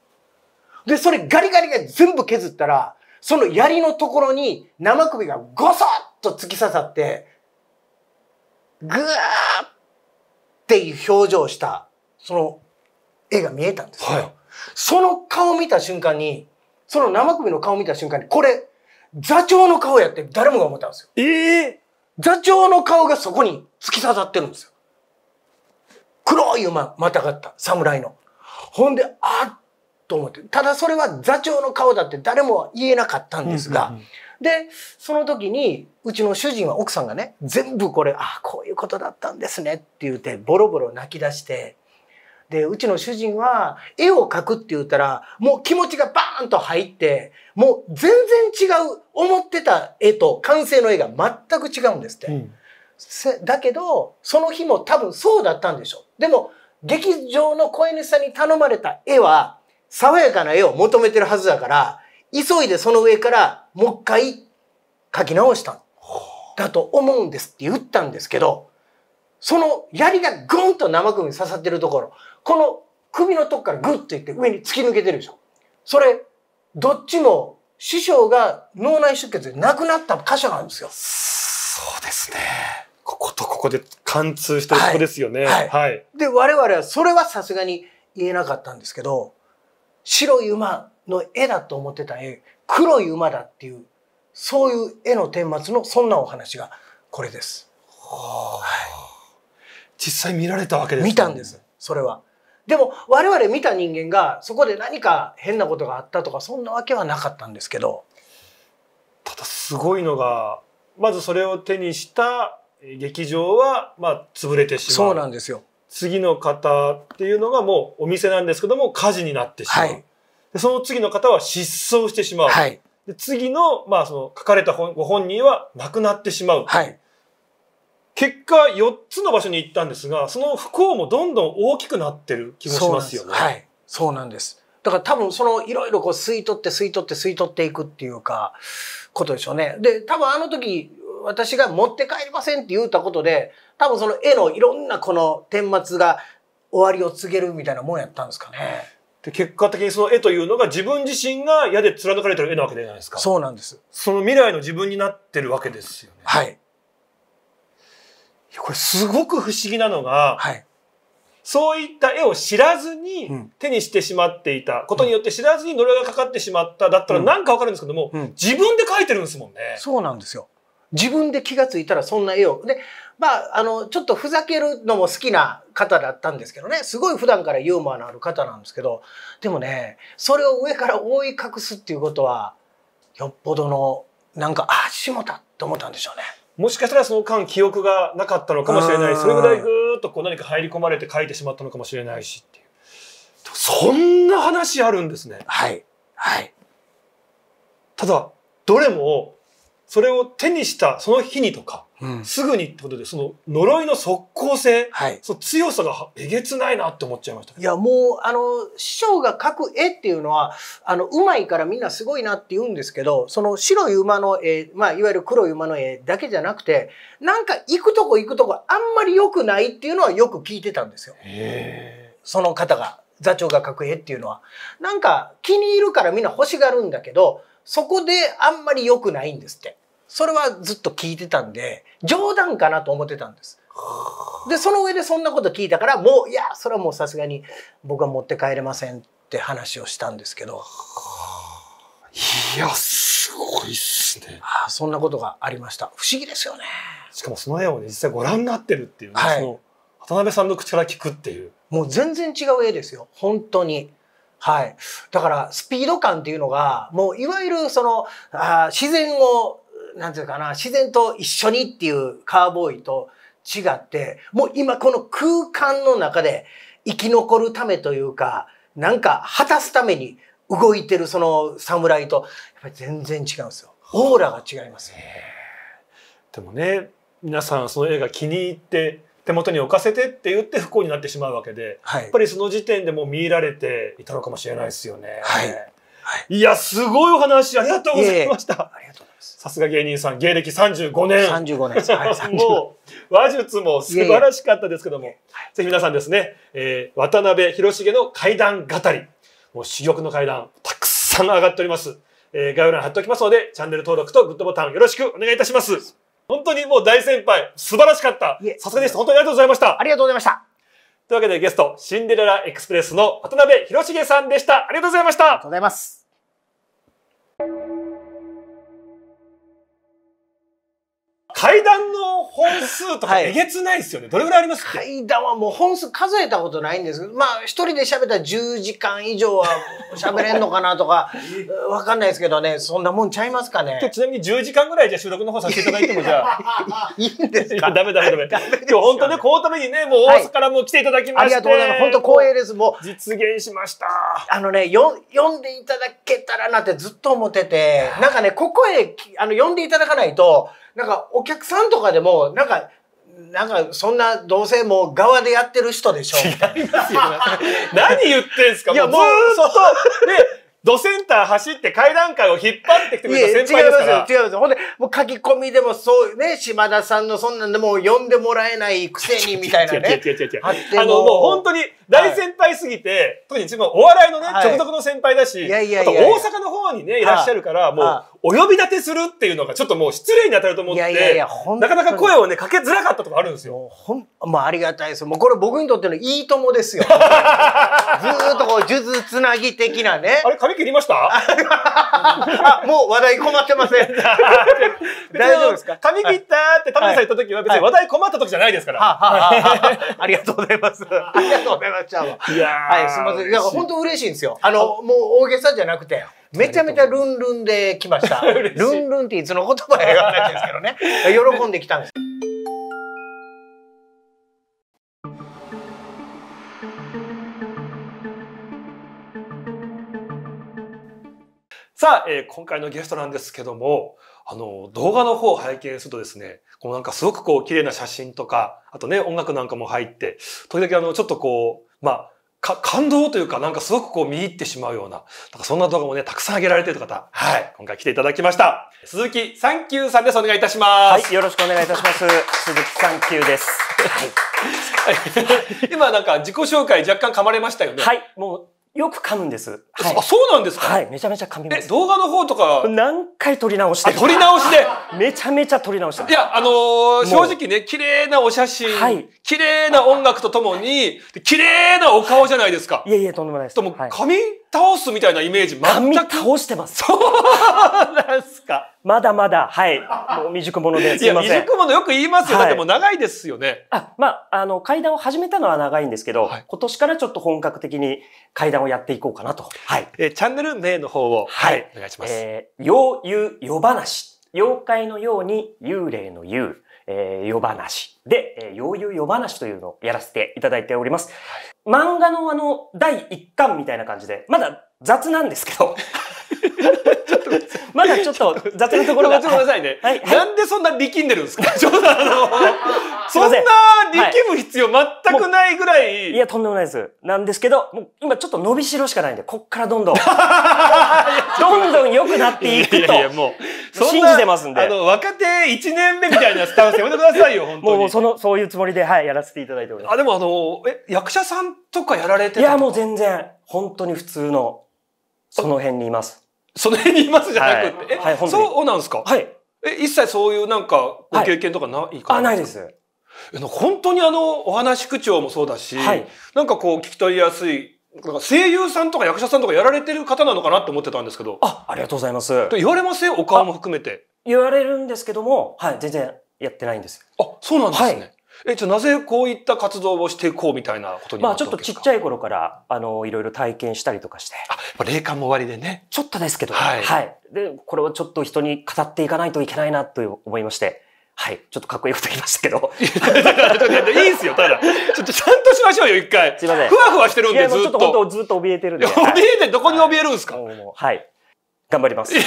で、それガリガリが全部削ったら、その槍のところに生首がゴソッと突き刺さって、ぐーっていう表情した、その絵が見えたんですよ。はい、その顔見た瞬間に、その生首の顔見た瞬間に、これ、座長の顔やって誰もが思ったんですよ。ええー、座長の顔がそこに突き刺さってるんですよ。黒い馬、またがった、侍の。ほんで、あっと思って。ただそれは座長の顔だって誰もは言えなかったんですが、うんうんうん、で、その時に、うちの主人は奥さんがね、全部これ、ああ、こういうことだったんですねって言うて、ボロボロ泣き出して、で、うちの主人は絵を描くって言ったら、もう気持ちがバーンと入って、もう全然違う、思ってた絵と完成の絵が全く違うんですって。うん、だけど、その日も多分そうだったんでしょう。でも、劇場の声主さんに頼まれた絵は、爽やかな絵を求めてるはずだから、急いでその上からもう一回描き直しただと思うんですって言ったんですけど、その槍がグンと生首に刺さってるところ、この首のとこからグッといって上に突き抜けてるでしょ。それ、どっちも師匠が脳内出血で亡くなった箇所なんですよ。そうですね。こことここで貫通してるとこですよね。はい。はい、で、我々はそれはさすがに言えなかったんですけど、白い馬の絵だと思ってた絵、黒い馬だっていう、そういう絵の顛末のそんなお話がこれです。はい。実際見られたわけです、見たんです。それは。でも我々見た人間がそこで何か変なことがあったとかそんなわけはなかったんですけどただすごいのがまずそれを手にした劇場はまあ潰れてしまうそうなんですよ次の方っていうのがもうお店なんですけども火事になってしまう、はい、でその次の方は失踪してしまう、はい、で次のまあその書かれたご本人は亡くなってしまう、はい、結果4つの場所に行ったんですが、その不幸もどんどん大きくなってる気もしますよね。はい。そうなんです。だから多分そのいろいろこう吸い取って吸い取って吸い取っていくっていうか、ことでしょうね。で、多分あの時、私が持って帰りませんって言ったことで、多分その絵のいろんなこの顛末が終わりを告げるみたいなもんやったんですかね。で結果的にその絵というのが自分自身が矢で貫かれてる絵なわけじゃないですか。そうなんです。その未来の自分になってるわけですよね。はい。これすごく不思議なのが、はい、そういった絵を知らずに手にしてしまっていたことによって知らずに呪いがかかってしまっただったら何かわかるんですけども、うんうん、自分で描いてるんですもんね。そうなんですよ。自分で気がついたらそんな絵を。で、まあ、あの、ちょっとふざけるのも好きな方だったんですけどね。すごい普段からユーモアのある方なんですけど、でもね、それを上から覆い隠すっていうことは、よっぽどの、なんか、あ、しもたと思ったんでしょうね。もしかしたらその間記憶がなかったのかもしれないそれぐらいぐーっとこう何か入り込まれて書いてしまったのかもしれないしっていうそんな話あるんですねはいはいただどれもそれを手にしたその日にとかすぐにってことで、その呪いの即効性、はい、その強さがえげつないなって思っちゃいました。いや、もう、あの、師匠が描く絵っていうのは、あの、うまいからみんなすごいなって言うんですけど、その白い馬の絵、まあ、いわゆる黒い馬の絵だけじゃなくて、なんか行くとこ行くとこあんまり良くないっていうのはよく聞いてたんですよ。その方が、座長が描く絵っていうのは。なんか気に入るからみんな欲しがるんだけど、そこであんまり良くないんですって。それはずっと聞いてたんで、冗談かなと思ってたんです。で、その上でそんなこと聞いたから、もう、いや、それはもうさすがに僕は持って帰れませんって話をしたんですけど。いや、すごいっすね。あそんなことがありました。不思議ですよね。しかもその絵を、ね、実際ご覧になってるっていうね、はい、その渡辺さんの口から聞くっていう。もう全然違う絵ですよ。本当に。はい。だから、スピード感っていうのが、もういわゆるその、あ自然をなんていうかな、自然と一緒にっていうカーボーイと違って、もう今この空間の中で生き残るためというか、なんか果たすために動いてるその侍と、やっぱり全然違うんですよ。オーラが違います、でもね、皆さんその映画気に入って、手元に置かせてって言って不幸になってしまうわけで、はい、やっぱりその時点でもう見入られていたのかもしれないですよね。はい。はい、いや、すごいお話ありがとうございました。えありがとうさすが芸人さん、芸歴35年。35年。はい、*laughs* もう、話術も素晴らしかったですけども、いやいやぜひ皆さんですね、えー、渡辺広重の怪談語り、もう珠玉の怪談、たくさん上がっております。えー、概要欄貼っておきますので、チャンネル登録とグッドボタンよろしくお願いいたします。本当にもう大先輩、素晴らしかった。さすがです。本当にありがとうございました。ありがとうございました。というわけでゲスト、シンデレラエクスプレスの渡辺広重さんでした。ありがとうございました。ありがとうございます。階段の本数とかえげつないですよね。はい、どれぐらいありますか階段はもう本数数えたことないんですけど、まあ一人で喋ったら10時間以上は喋れんのかなとか、*laughs* わかんないですけどね、そんなもんちゃいますかね。ちなみに10時間ぐらいじゃ収録の方させていただいてもじゃあ。*laughs* いいんですかダメダメダメ。今日本当ね、このためにね、もう大阪からも来ていただきまして、はい、ありがとうございます。本当光栄です。もう。実現しました。あのね、よ、読んでいただけたらなってずっと思ってて、なんかね、ここへ、あの、読んでいただかないと、なんかお客さんとかでも、なんか、なんかそんなどうせもう側でやってる人でしょ。違いますよ。*laughs* 何言ってんすかいやもうずっと。で、ドセンター走って階段階を引っ張ってきてくれた先輩ですから違いますよ、違いますよ。ほんで、もう書き込みでもそうね、島田さんのそんなんでもう呼んでもらえないくせにみたいなね。違う違う違う違う。あの、もう本当に大先輩すぎて、はい、特に自分お笑いのね、直属の先輩だし、いやいやいやいや大阪の方にね、いらっしゃるから、もう、お呼び立てするっていうのがちょっともう失礼に当たると思って、いやいやいやなかなか声をね、かけづらかったとかあるんですよ。ほん、もうありがたいです。もうこれ僕にとってのいい友ですよ。*laughs* ずーっとこう、数珠つなぎ的なね。あれ、髪切りましたあ、もう話題困ってません。*laughs* 大丈夫ですか髪切ったって田辺さん言った時は別に話題困った時じゃないですから。*laughs* ありがとうございます。ありがとうございます。いやはい、すみません。いや、本当嬉しいんですよ。あの、もう大げさじゃなくて、めちゃめちゃルンルンで来ました。*laughs* ルンルンっていつの言葉やがないですけどね。喜んできたんです。さあ、えー、今回のゲストなんですけども、あの、動画の方を拝見するとですね、こうなんかすごくこう綺麗な写真とか、あとね、音楽なんかも入って、時々あの、ちょっとこう、まあ、感動というか、なんかすごくこう見入ってしまうような、そんな動画もね、たくさん上げられている方、はい、今回来ていただきました。鈴木サンキューさんです。お願いいたします。はい、よろしくお願いいたします。鈴木サンキューです。*laughs* はい。今なんか自己紹介若干噛まれましたよね。はい、もうよく噛むんです。はい、あ、そうなんですかはい。めちゃめちゃ噛みます。え、動画の方とか。何回撮り直して撮り直して *laughs* めちゃめちゃ撮り直していや、あのー、正直ね、綺麗なお写真、はい、綺麗な音楽とともに、綺麗なお顔じゃないですか。いやいや、とんでもないです。とも、髪、はい倒すみたいなイメージ全く。倒してます。そうなんですか。まだまだ、はい。もう未熟者ですいいや、未熟者よく言いますよ。はい、だってもう長いですよね。あ、まあ、あの、階段を始めたのは長いんですけど、はい、今年からちょっと本格的に階段をやっていこうかなと。はい。えー、チャンネル名の方を、はい、はい、お願いします。えー、妖遊夜話。妖怪のように幽霊の幽。えー、夜話で、えう妖遊夜話というのをやらせていただいております。漫画のあの、第1巻みたいな感じで、まだ雑なんですけどまだちょっと雑なところが。ちょっとごめんなさいね。はいなんでそんな力んでるんですか。ちょあのそんな力む必要全くないぐらい。はい、いやとんでもないです。なんですけど、もう今ちょっと伸びしろしかないんで、こっからどんどん *laughs* どんどん良くなっていくといやいやもう信じてますんで。あの若手一年目みたいなスタンスやめてくださいよ本当に。*laughs* もうそのそういうつもりではいやらせていただいております。あでもあのえ役者さんとかやられていやもう全然本当に普通の。その辺にいます。その辺にいますじゃなくて。はい、はい、そうなんですかはい。え、一切そういうなんか、ご経験とかないはい、あ、ないです。本当にあの、お話口調もそうだし、はい、なんかこう、聞き取りやすい、なんか声優さんとか役者さんとかやられてる方なのかなって思ってたんですけど。あ、ありがとうございます。と言われますよ、お顔も含めて。言われるんですけども、はい、全然やってないんです。あ、そうなんですね。はいえ、じゃなぜこういった活動をしていこうみたいなことにまあちょっとちっちゃい頃から、あの、いろいろ体験したりとかして。あ、霊感も終わりでね。ちょっとですけど、はい、はい。で、これをちょっと人に語っていかないといけないなと思いまして。はい。ちょっとかっこいいこと言いましたけど。いいですよ、ただ。*laughs* ちょっとちゃんとしましょうよ、一回。すいません。ふわふわしてるんで、ずっと。ちょっと本当ずっと怯えてるんで。怯えて、どこに怯えるんですか、はい頑張ります。*laughs* な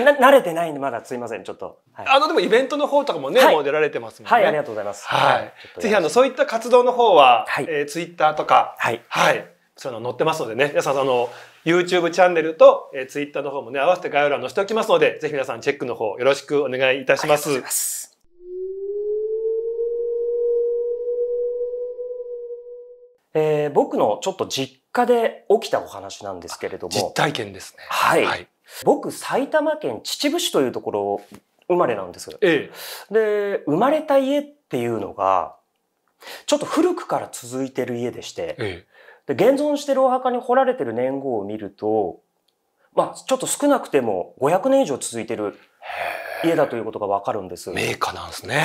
慣れてないんでまだすいませんちょっと、はい、あのでもイベントの方とかもね、はい、もう出られてますもんねはいありがとうございますはい、ぜひあのそういった活動の方は、はい、えー、ツイッターとかはい、はい、そういうの載ってますのでね皆さんその YouTube チャンネルと、えー、ツイッターの方もね合わせて概要欄載せておきますのでぜひ皆さんチェックの方よろしくお願いいたしますえー、僕のちょっと実家で起きたお話なんですけれども。実体験ですね。はい。はい、僕、埼玉県秩父市というところ生まれなんです。ええ、で、生まれた家っていうのが、ちょっと古くから続いてる家でして、ええ、で現存してるお墓に掘られてる年号を見ると、まあ、ちょっと少なくても500年以上続いてる家だということがわかるんです。名家なんですね。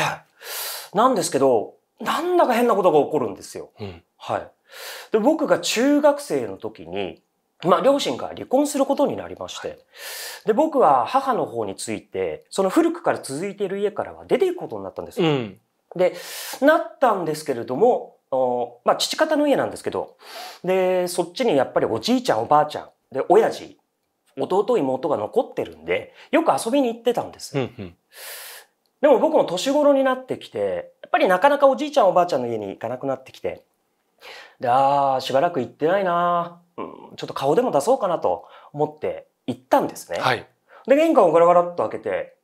なんですけど、なんだか変なことが起こるんですよ。うん、はい。で、僕が中学生の時に、まあ、両親から離婚することになりまして、はい、で、僕は母の方について、その古くから続いている家からは出ていくことになったんですよ。うん、で、なったんですけれども、おまあ、父方の家なんですけど、で、そっちにやっぱりおじいちゃん、おばあちゃん、で、親父、弟、妹が残ってるんで、よく遊びに行ってたんです。うんうんでも僕も年頃になってきて、やっぱりなかなかおじいちゃんおばあちゃんの家に行かなくなってきて、で、ああ、しばらく行ってないな、うん、ちょっと顔でも出そうかなと思って行ったんですね。はい、で、玄関をガラガラっと開けて、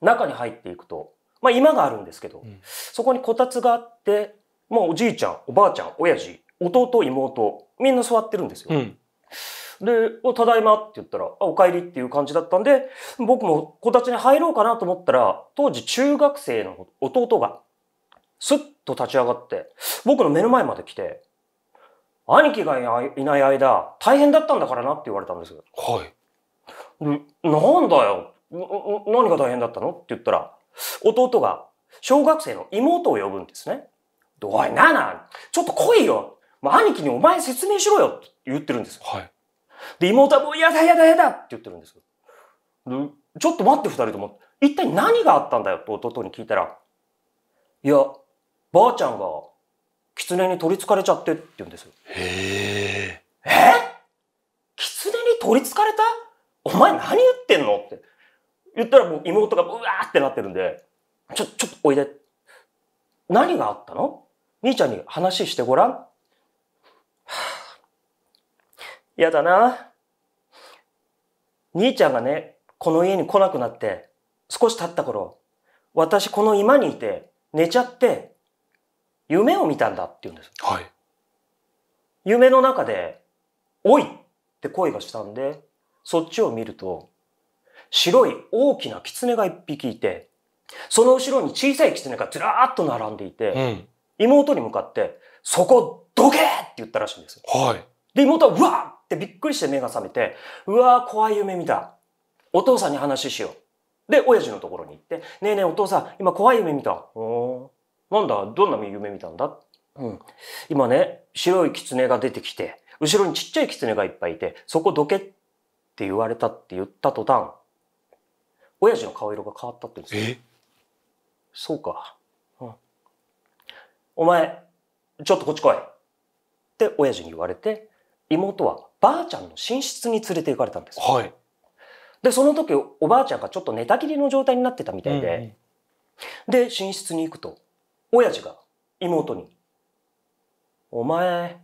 中に入っていくと、まあ今があるんですけど、うん、そこにこたつがあって、もうおじいちゃん、おばあちゃん、親父、弟、妹、みんな座ってるんですよ。うんで、ただいまって言ったら、あ、お帰りっていう感じだったんで、僕もこたつに入ろうかなと思ったら、当時中学生の弟がスッと立ち上がって、僕の目の前まで来て、兄貴がいない間、大変だったんだからなって言われたんです。はい。でなんだよ何が大変だったのって言ったら、弟が小学生の妹を呼ぶんですね。おい、なな、ちょっと来いよ。まあ、兄貴にお前説明しろよって言ってるんです。はい。で、妹はもう、やだやだやだって言ってるんです。で、ちょっと待って二人とも、一体何があったんだよって弟に聞いたら、いや、ばあちゃんが狐に取りつかれちゃってって言うんですよ。へえ。え狐に取りつかれたお前何言ってんのって言ったらもう妹がうわーってなってるんで、ちょ、ちょっとおいで。何があったの兄ちゃんに話してごらん。*sighs* やだな。兄ちゃんがね、この家に来なくなって、少し経った頃、私この居間にいて、寝ちゃって、夢を見たんだって言うんです。はい。夢の中で、おいって声がしたんで、そっちを見ると、白い大きな狐が一匹いて、その後ろに小さい狐がずらーっと並んでいて、うん、妹に向かって、そこどけって言ったらしいんです。はい。で、妹は、うわってびっくりして目が覚めて、うわー怖い夢見た。お父さんに話しよう。で、親父のところに行って、ねえねえお父さん、今怖い夢見た。おなんだどんな夢見たんだうん。今ね、白い狐が出てきて、後ろにちっちゃい狐がいっぱいいて、そこどけって言われたって言った途端、親父の顔色が変わったって言うんですよ。そうか。うん。お前、ちょっとこっち来い。って親父に言われて、妹はばあちゃんの寝室に連れて行かれたんです。はい。で、その時おばあちゃんがちょっと寝たきりの状態になってたみたいで、うん、で、寝室に行くと、親父が妹に、お前、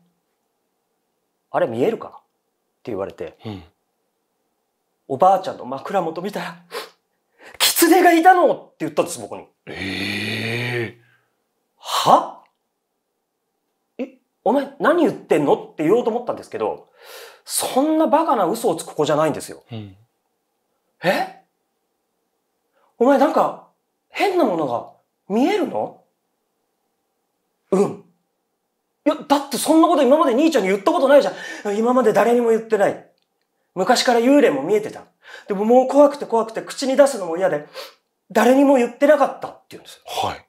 あれ見えるかなって言われて、うん、おばあちゃんの枕元見たら、狐がいたのって言ったんです、僕に。えー、はえ、お前何言ってんのって言おうと思ったんですけど、そんなバカな嘘をつく子じゃないんですよ。うん、えお前なんか変なものが見えるのいや、だってそんなこと今まで兄ちゃんに言ったことないじゃん。今まで誰にも言ってない。昔から幽霊も見えてた。でももう怖くて怖くて口に出すのも嫌で、誰にも言ってなかったって言うんですよ。はい。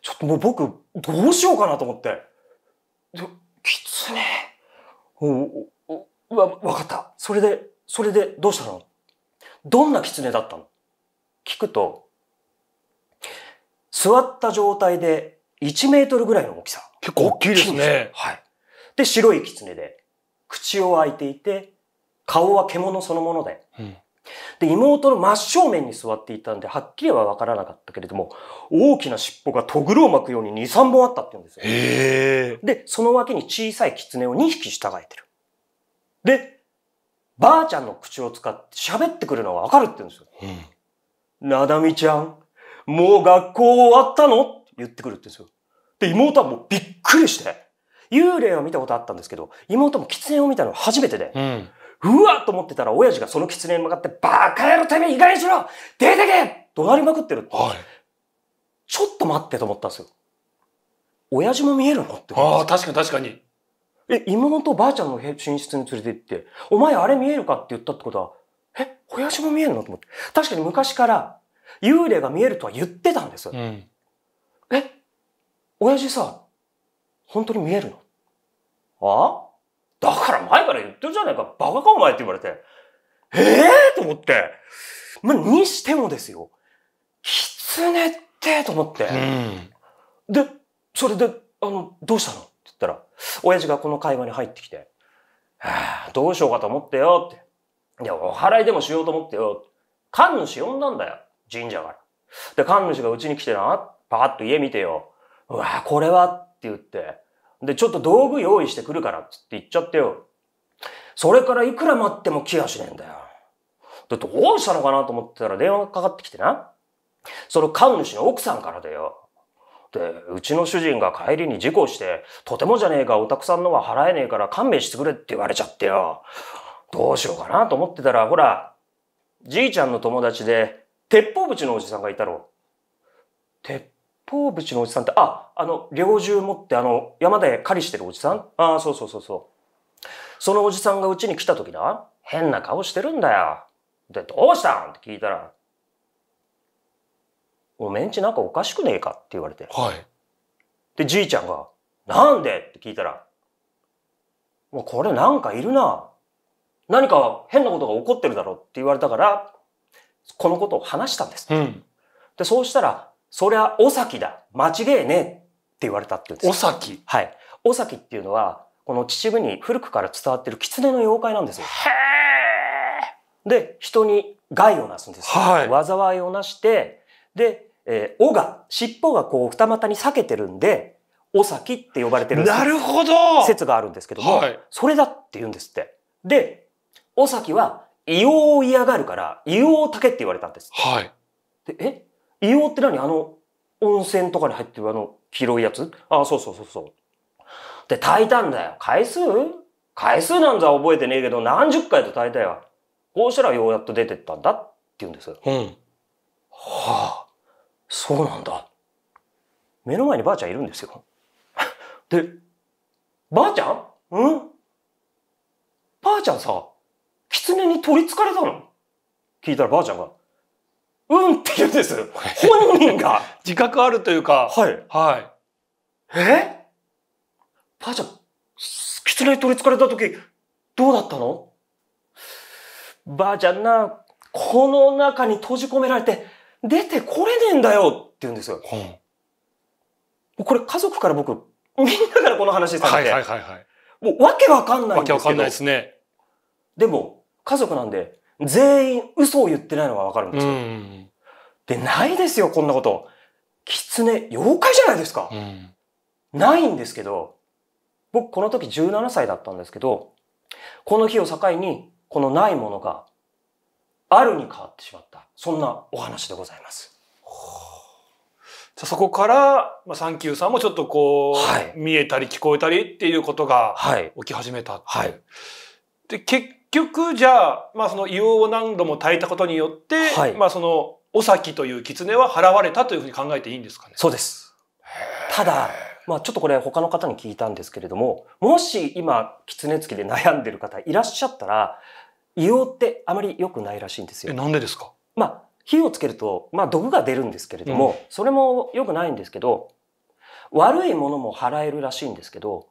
ちょっともう僕、どうしようかなと思って。きつね。わ、わかった。それで、それでどうしたのどんな狐だったの聞くと、座った状態で1メートルぐらいの大きさ。結構大きいですね。はい。で、白い狐で、口を開いていて、顔は獣そのもので、うん、で、妹の真正面に座っていたんで、はっきりはわからなかったけれども、大きな尻尾がとぐろを巻くように2、3本あったって言うんですよ。へで、その脇に小さい狐を2匹従えてる。で、ばあちゃんの口を使って喋ってくるのがわかるって言うんですよ。うん、なだみちゃん、もう学校終わったのって言ってくるって言うんですよ。で、妹はもうびっくりして、幽霊は見たことあったんですけど、妹も喫煙を見たのは初めてで、うん、うわっと思ってたら、親父がその喫煙に向かって、バカ野郎てめえ、いかにしろ出てけ怒鳴りまくってるって、はい、ちょっと待ってと思ったんですよ。親父も見えるのってああ、確かに確かに。え、妹ばあちゃんの寝室に連れて行って、お前あれ見えるかって言ったってことは、え、親父も見えるのと思って。確かに昔から幽霊が見えるとは言ってたんです。うん、え、親父さ、本当に見えるのあだから前から言ってるじゃないか、バカかお前って言われて。ええー、と思って。まあ、にしてもですよ。狐ってと思って。で、それで、あの、どうしたのって言ったら、親父がこの会話に入ってきて、ああ、どうしようかと思ってよって。いや、お払いでもしようと思ってよ。神主呼んだんだよ。神社から。で、神主がうちに来てな、パカッと家見てよ。うわこれはって言って、で、ちょっと道具用意してくるからって言っちゃってよ。それからいくら待っても来やしねえんだよ。で、どうしたのかなと思ってたら電話かかってきてな。その神主の奥さんからだよ。で、うちの主人が帰りに事故して、とてもじゃねえかおたくさんのは払えねえから勘弁してくれって言われちゃってよ。どうしようかなと思ってたら、ほら、じいちゃんの友達で、鉄砲淵のおじさんがいたろ。鉄東淵のおじさんって、あ、あの、猟銃持って、あの、山で狩りしてるおじさんああ、そうそうそうそう。そのおじさんがうちに来た時な、変な顔してるんだよ。で、どうしたんって聞いたら、おめんちなんかおかしくねえかって言われて。はい。で、じいちゃんが、なんでって聞いたら、もうこれなんかいるな。何か変なことが起こってるだろうって言われたから、このことを話したんです。うん、で、そうしたら、そりゃ、お先だ。間違えねえって言われたって言うんですお先はい。お先っていうのは、この秩父に古くから伝わってる狐の妖怪なんですよ。へで、人に害をなすんですよ。はい。災いをなして、で、えー、尾が、尻尾がこう二股に裂けてるんで、お先って呼ばれてるなるほど説があるんですけども、はい、それだって言うんですって。で、お先は、硫黄を嫌がるから、硫黄を炊けって言われたんです。はい。でえ硫黄って何あの、温泉とかに入ってるあの、広いやつあ、そうそうそうそう。で、炊いたんだよ。回数回数なんざ覚えてねえけど、何十回と炊いたよ。こうしたらようやっと出てったんだって言うんです。うん。はあ、そうなんだ。目の前にばあちゃんいるんですよ。で、ばあちゃんうんばあちゃんさ、狐に取り憑かれたの聞いたらばあちゃんが、うんって言うんです。本人が。自覚あるというか。はい。はい。えばあちゃん、狐に取り憑かれた時、どうだったのばあちゃんな、この中に閉じ込められて、出てこれねえんだよって言うんですよ。うん、これ家族から僕、みんなからこの話されて。はいはいはい、はい、もうわけわかんないんですけど。わけわかんないですね。でも、家族なんで、全員嘘を言ってないのがわかるんですよ。うん、で、ないですよ、こんなこと。狐、妖怪じゃないですか。うん、ないんですけど、僕この時17歳だったんですけど、この日を境に、このないものが、あるに変わってしまった。そんなお話でございます。じゃそこから、まあ、サンキューさんもちょっとこう、はい、見えたり聞こえたりっていうことが起き始めたはい、で結局じゃあ、まあ、その硫黄を何度も炊いたことによって、はい、まあ、そのお先という狐は払われたというふうに考えていいんですかねそうです。ただ、まあ、ちょっとこれ他の方に聞いたんですけれども、もし今、狐付きで悩んでる方いらっしゃったら、硫黄ってあまり良くないらしいんですよ。え、なんでですかまあ、火をつけると、まあ、毒が出るんですけれども、うん、それも良くないんですけど、悪いものも払えるらしいんですけど、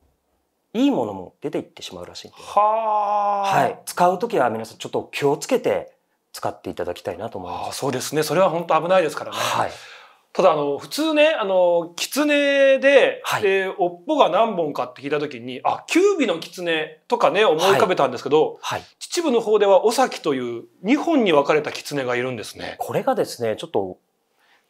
いいものも出ていってしまうらしいは、はい、使う時は皆さんちょっと気をつけて使っていただきたいなと思いますそうですねそれは本当危ないですからね、はい、ただあの普通ねあの狐で、はい、えー、尾っぽが何本かって聞いた時にあ九尾の狐とかね思い浮かべたんですけど、はい、秩父の方では尾崎という2本に分かれた狐がいるんですねこれがですねちょっと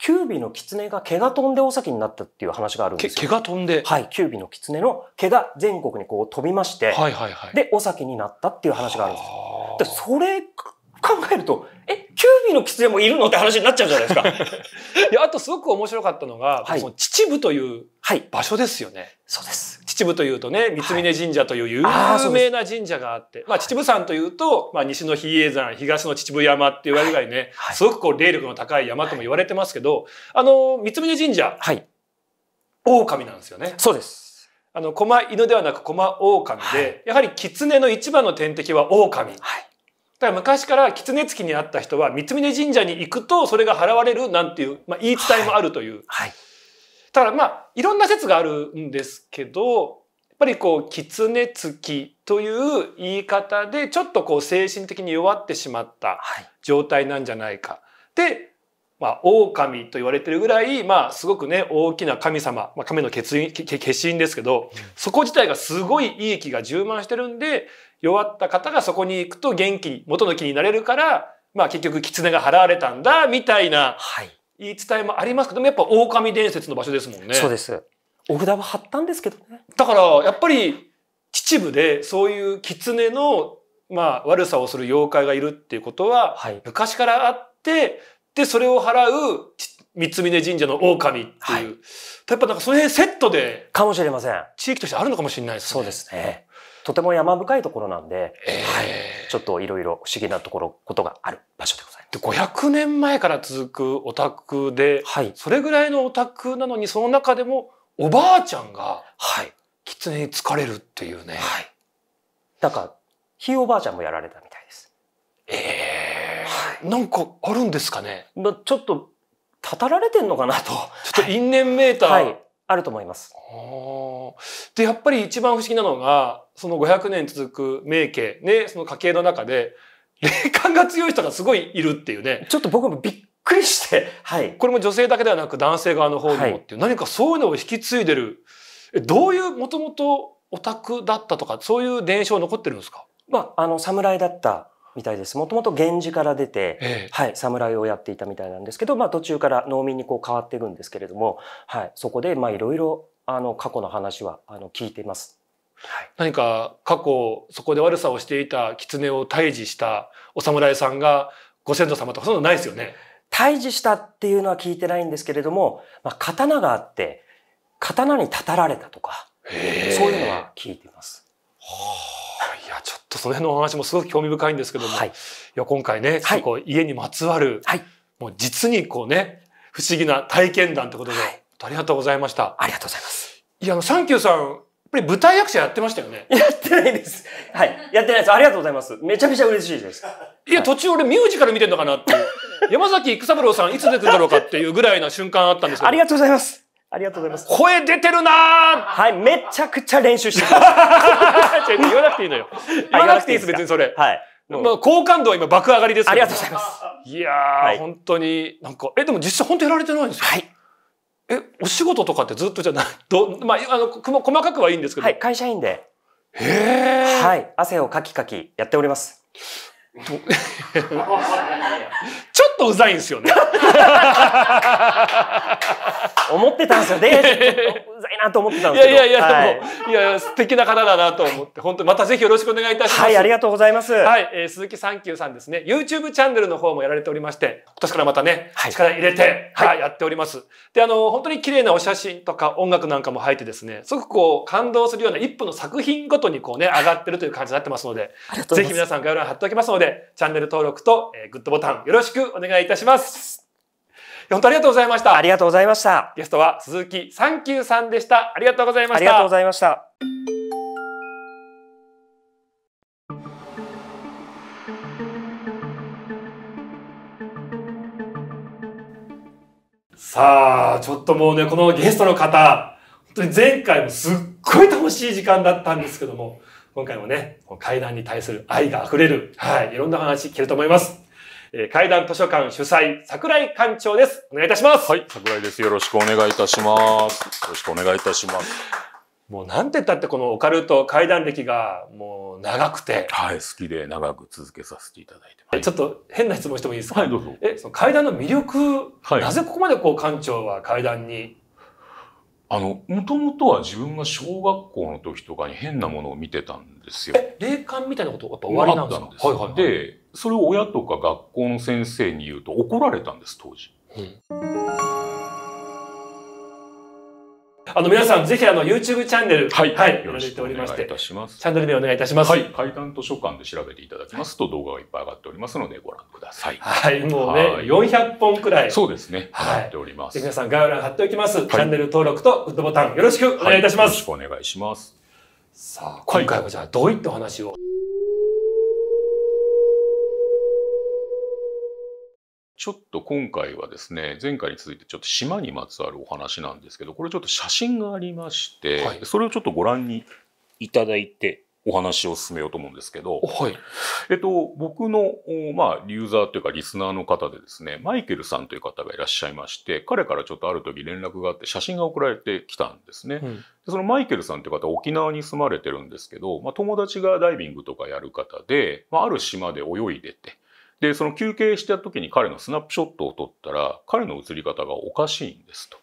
キュービの狐が毛が飛んで大崎になったっていう話があるんですよ。毛が飛んではい、キュービの狐の毛が全国にこう飛びまして、はいはいはい、で、大崎になったっていう話があるんですよ。でそれ考えると、え、キュービの狐もいるのって話になっちゃうじゃないですか。*laughs* いや、あとすごく面白かったのが、はい、その秩父という場所ですよね。はい、そうです。秩父というとね、三峯神社という有名な神社があって、はい、あまあ秩父山というと、まあ西の比叡山、東の秩父山って言われるぐらいね、はい、すごくこう霊力の高い山とも言われてますけど、あの、三峯神社、はい、狼なんですよね。そうです。あの、駒犬ではなく駒狼で、はい、やはり狐の一番の天敵は狼。はいだから昔から狐きにあった人は三峯神社に行くとそれが払われるなんていう、まあ、言い伝えもあるという、はい、はいだまあいろんな説があるんですけどやっぱりこう狐つきという言い方でちょっとこう精神的に弱ってしまった状態なんじゃないか。はい、でまあ、狼と言われてるぐらい、まあ、すごくね、大きな神様、まあ、神の血印ですけど、そこ自体がすごいいい気が充満してるんで、弱った方がそこに行くと元気元の気になれるから、まあ、結局、狐が払われたんだ、みたいな、はい言い伝えもありますけどもやっぱ狼伝説の場所ですもんね。そうですお札は貼ったんですけどね。だからやっぱり秩父でそういう狐のまあ悪さをする妖怪がいるっていうことは、はい、昔からあってでそれを払う三峯神社の狼っていう、はい、やっぱなんかその辺セットでかもしれません地域としてあるのかもしれないですね。そうですねとても山深いところなんで、えー、はい、ちょっといろいろ不思議なところことがある場所でございます。で500年前から続くお宅で、はい、それぐらいのお宅なのにその中でもおばあちゃんが、狐に疲れるっていうね。はい、なんかひいおばあちゃんもやられたみたいです。ええー、はい、なんかあるんですかね。まちょっとたたられてんのかなと。ちょっと因縁メーター、はい、あると思います。でやっぱり一番不思議なのがその500年続く名家ねその家系の中で霊感が強い人がすごいいるっていうね。ちょっと僕もびっくりして、はい。これも女性だけではなく男性側の方にもっていう、はい、何かそういうのを引き継いでる。どういう、もともとオタクだったとか、そういう伝承残ってるんですかまあ、あの、侍だったみたいです。もともと源氏から出て、ええ、はい、侍をやっていたみたいなんですけど、まあ途中から農民にこう変わっていくんですけれども、はい、そこで、まあいろいろ、あの、過去の話は、あの、聞いています。何か過去そこで悪さをしていた狐を退治したお侍さんがご先祖様とかそういうのないですよね。退治したっていうのは聞いてないんですけれども、まあ、刀があって刀にたたられたとかそういうのは聞いてます。はあ、いやちょっとその辺のお話もすごく興味深いんですけども、はい、いや今回ね、はい、こう家にまつわる、はい、もう実にこうね不思議な体験談ということで、はい、ありがとうございました。ありがとうございます。いやあのサンキューさんぱり舞台役者やってましたよね。やってないです。はい。やってないです。ありがとうございます。めちゃめちゃ嬉しいです。いや、途中俺ミュージカル見てんのかなって *laughs* 山崎育三郎さんいつ出てるだろうかっていうぐらいな瞬間あったんですけど。ありがとうございます。ありがとうございます。声出てるなはい、めちゃくちゃ練習してます。言わなくていいのよ。言わなくていいです、別にそれ。はい。まあ、好感度は今爆上がりですありがとうございます。いやー、はい、本当に、なんか、え、でも実際本当やられてないんですかはい。え、お仕事とかってずっとじゃない、ど、まあ、あの、細かくはいいんですけど。はい、会社員で。へえ。はい、汗をかきかきやっております。*laughs* ちょっとうざいんですよね。*laughs* 思ってたんですよね。*laughs* なと思ってたんですけど。いやいやいや、はい、いやいや素敵な方だなと思って、本当とまたぜひよろしくお願いいたします。はい、ありがとうございます。はい、えー、鈴木サンキューさんですね、YouTube チャンネルの方もやられておりまして、今年からまたね、はい、力入れて、はい、やっております。で、あの、本当に綺麗なお写真とか音楽なんかも入ってですね、すごくこう、感動するような一歩の作品ごとにこうね、上がってるという感じになってますので、ぜひ皆さん概要欄貼っておきますので、チャンネル登録と、えー、グッドボタンよろしくお願いいたします。本当ありがとうございました。ありがとうございました。ゲストは鈴木サンキューさんでした。ありがとうございました。ありがとうございました。さあ、ちょっともうね、このゲストの方、本当に前回もすっごい楽しい時間だったんですけども、今回もね、階段に対する愛が溢れる、はい、いろんな話聞けると思います。えー、階段図書館主催、桜井館長です。お願いいたします。はい、桜井です。よろしくお願いいたします。よろしくお願いいたします。もうなんて言ったってこのオカルト怪談歴がもう長くて。はい、好きで長く続けさせていただいてます。ちょっと変な質問してもいいですかはい、どうぞ。え、その怪談の魅力、はい、なぜここまでこう館長は怪談にあの、もともとは自分が小学校の時とかに変なものを見てたんですよ。霊感みたいなことやっぱ終わりなんですか、はいはい、で、それを親とか学校の先生に言うと怒られたんです当時。うんあの皆さんぜひあの YouTube チャンネル、はい、はい、よろしくお願いいたします。チャンネル名お願いいたします。はい、階段図書館で調べていただきますと動画がいっぱい上がっておりますのでご覧ください。はい、もうね、400本くらい。そうですね。はいっております。皆さん概要欄貼っておきます。チャンネル登録とグッドボタンよろしくお願いいたします。よろしくお願いします。さあ、今回はじゃあどういった話を。ちょっと今回はですね前回に続いてちょっと島にまつわるお話なんですけどこれちょっと写真がありまして、はい、それをちょっとご覧にいただいてお話を進めようと思うんですけど、はい、えっと、僕の、まあ、ユーザーというかリスナーの方でですね、マイケルさんという方がいらっしゃいまして、彼からちょっとある時連絡があって写真が送られてきたんですね。うん、でそのマイケルさんという方は沖縄に住まれてるんですけど、まあ、友達がダイビングとかやる方で、まあ、ある島で泳いでて、でその休憩した時に彼のスナップショットを撮ったら彼の写り方がおかしいんですと。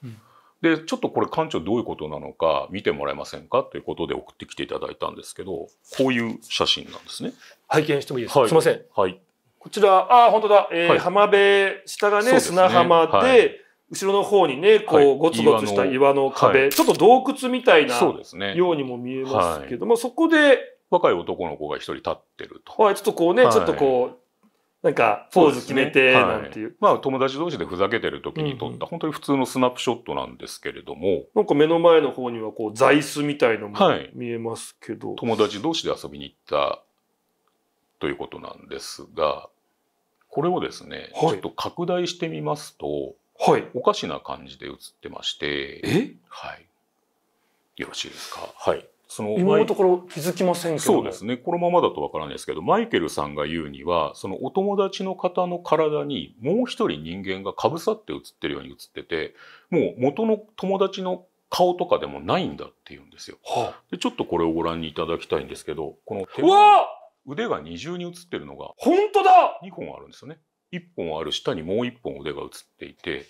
でちょっとこれ館長どういうことなのか見てもらえませんかということで送ってきていただいたんですけどこういう写真なんですね拝見してもいいですか、はい、すいません、はい、こちらああ本当だ、えー、はい、浜辺下がね、ね、砂浜で、はい、後ろの方にねこうゴツゴツした岩の壁、ちょっと洞窟みたいなようにも見えますけども、そこで若い男の子が一人立ってると、はい、ちょっとこうね、ちょっとこうなんか、ポーズ決めて、なんていう、ねはい、まあ、友達同士でふざけてる時に撮った、うんうん、本当に普通のスナップショットなんですけれども。なんか目の前の方には、こう、座椅子みたいのも見えますけど、はい、友達同士で遊びに行ったということなんですが、これをですね、はい、ちょっと拡大してみますと、はい、おかしな感じで映ってまして、えはい。よろしいですかはい。その今のところ気づきませんけどそうですねこのままだとわからないですけどマイケルさんが言うにはそのお友達の方の体にもう一人人間がかぶさって写ってるように写っててもう元の友達の顔とかでもないんだっていうんですよ。はあ、でちょっとこれをご覧いただきたいんですけどこの手腕が二重に写ってるのが本当だ2本あるんですよね。1本ある下にもう1本腕が写っていて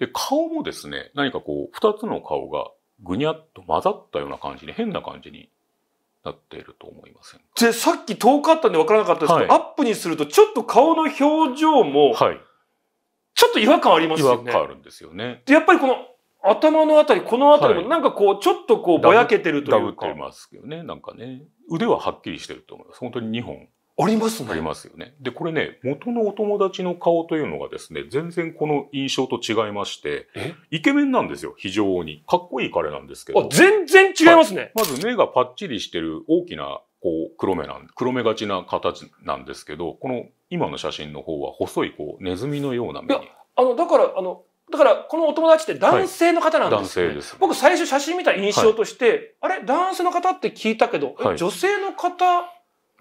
で顔もですね何かこう2つの顔がぐにゃっと混ざったような感じに変な感じになっていると思いませんでさっき遠かったんで分からなかったですけど、はい、アップにするとちょっと顔の表情も、はい、ちょっと違和感ありますよね。違和感あるんですよねでやっぱりこの頭のあたりこのあたりもなんかこうちょっとこうぼやけてるというか。ダブってますけどねなんかね腕ははっきりしてると思います本当に2本ありますね。ありますよね。で、これね、元のお友達の顔というのがですね、全然この印象と違いまして、イケメンなんですよ、非常に。かっこいい彼なんですけど。あ、全然違いますね、はい、まず目がパッチリしてる大きな、こう、黒目なん、黒目がちな形なんですけど、この今の写真の方は細い、こう、ネズミのような目に。あの、だから、あの、だから、このお友達って男性の方なんです、ねはい、男性です、ね、僕最初写真見た印象として、はい、あれ男性の方って聞いたけど、女性の方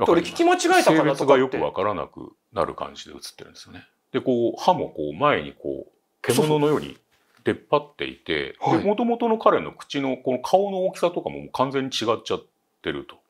俺聞き間違えたかなとかよくわからなくなる感じで写ってるんですよね。でこう歯もこう前にこう獣のように出っ張っていてもともとの彼の口のこの顔の大きさとかも完全に違っちゃってると。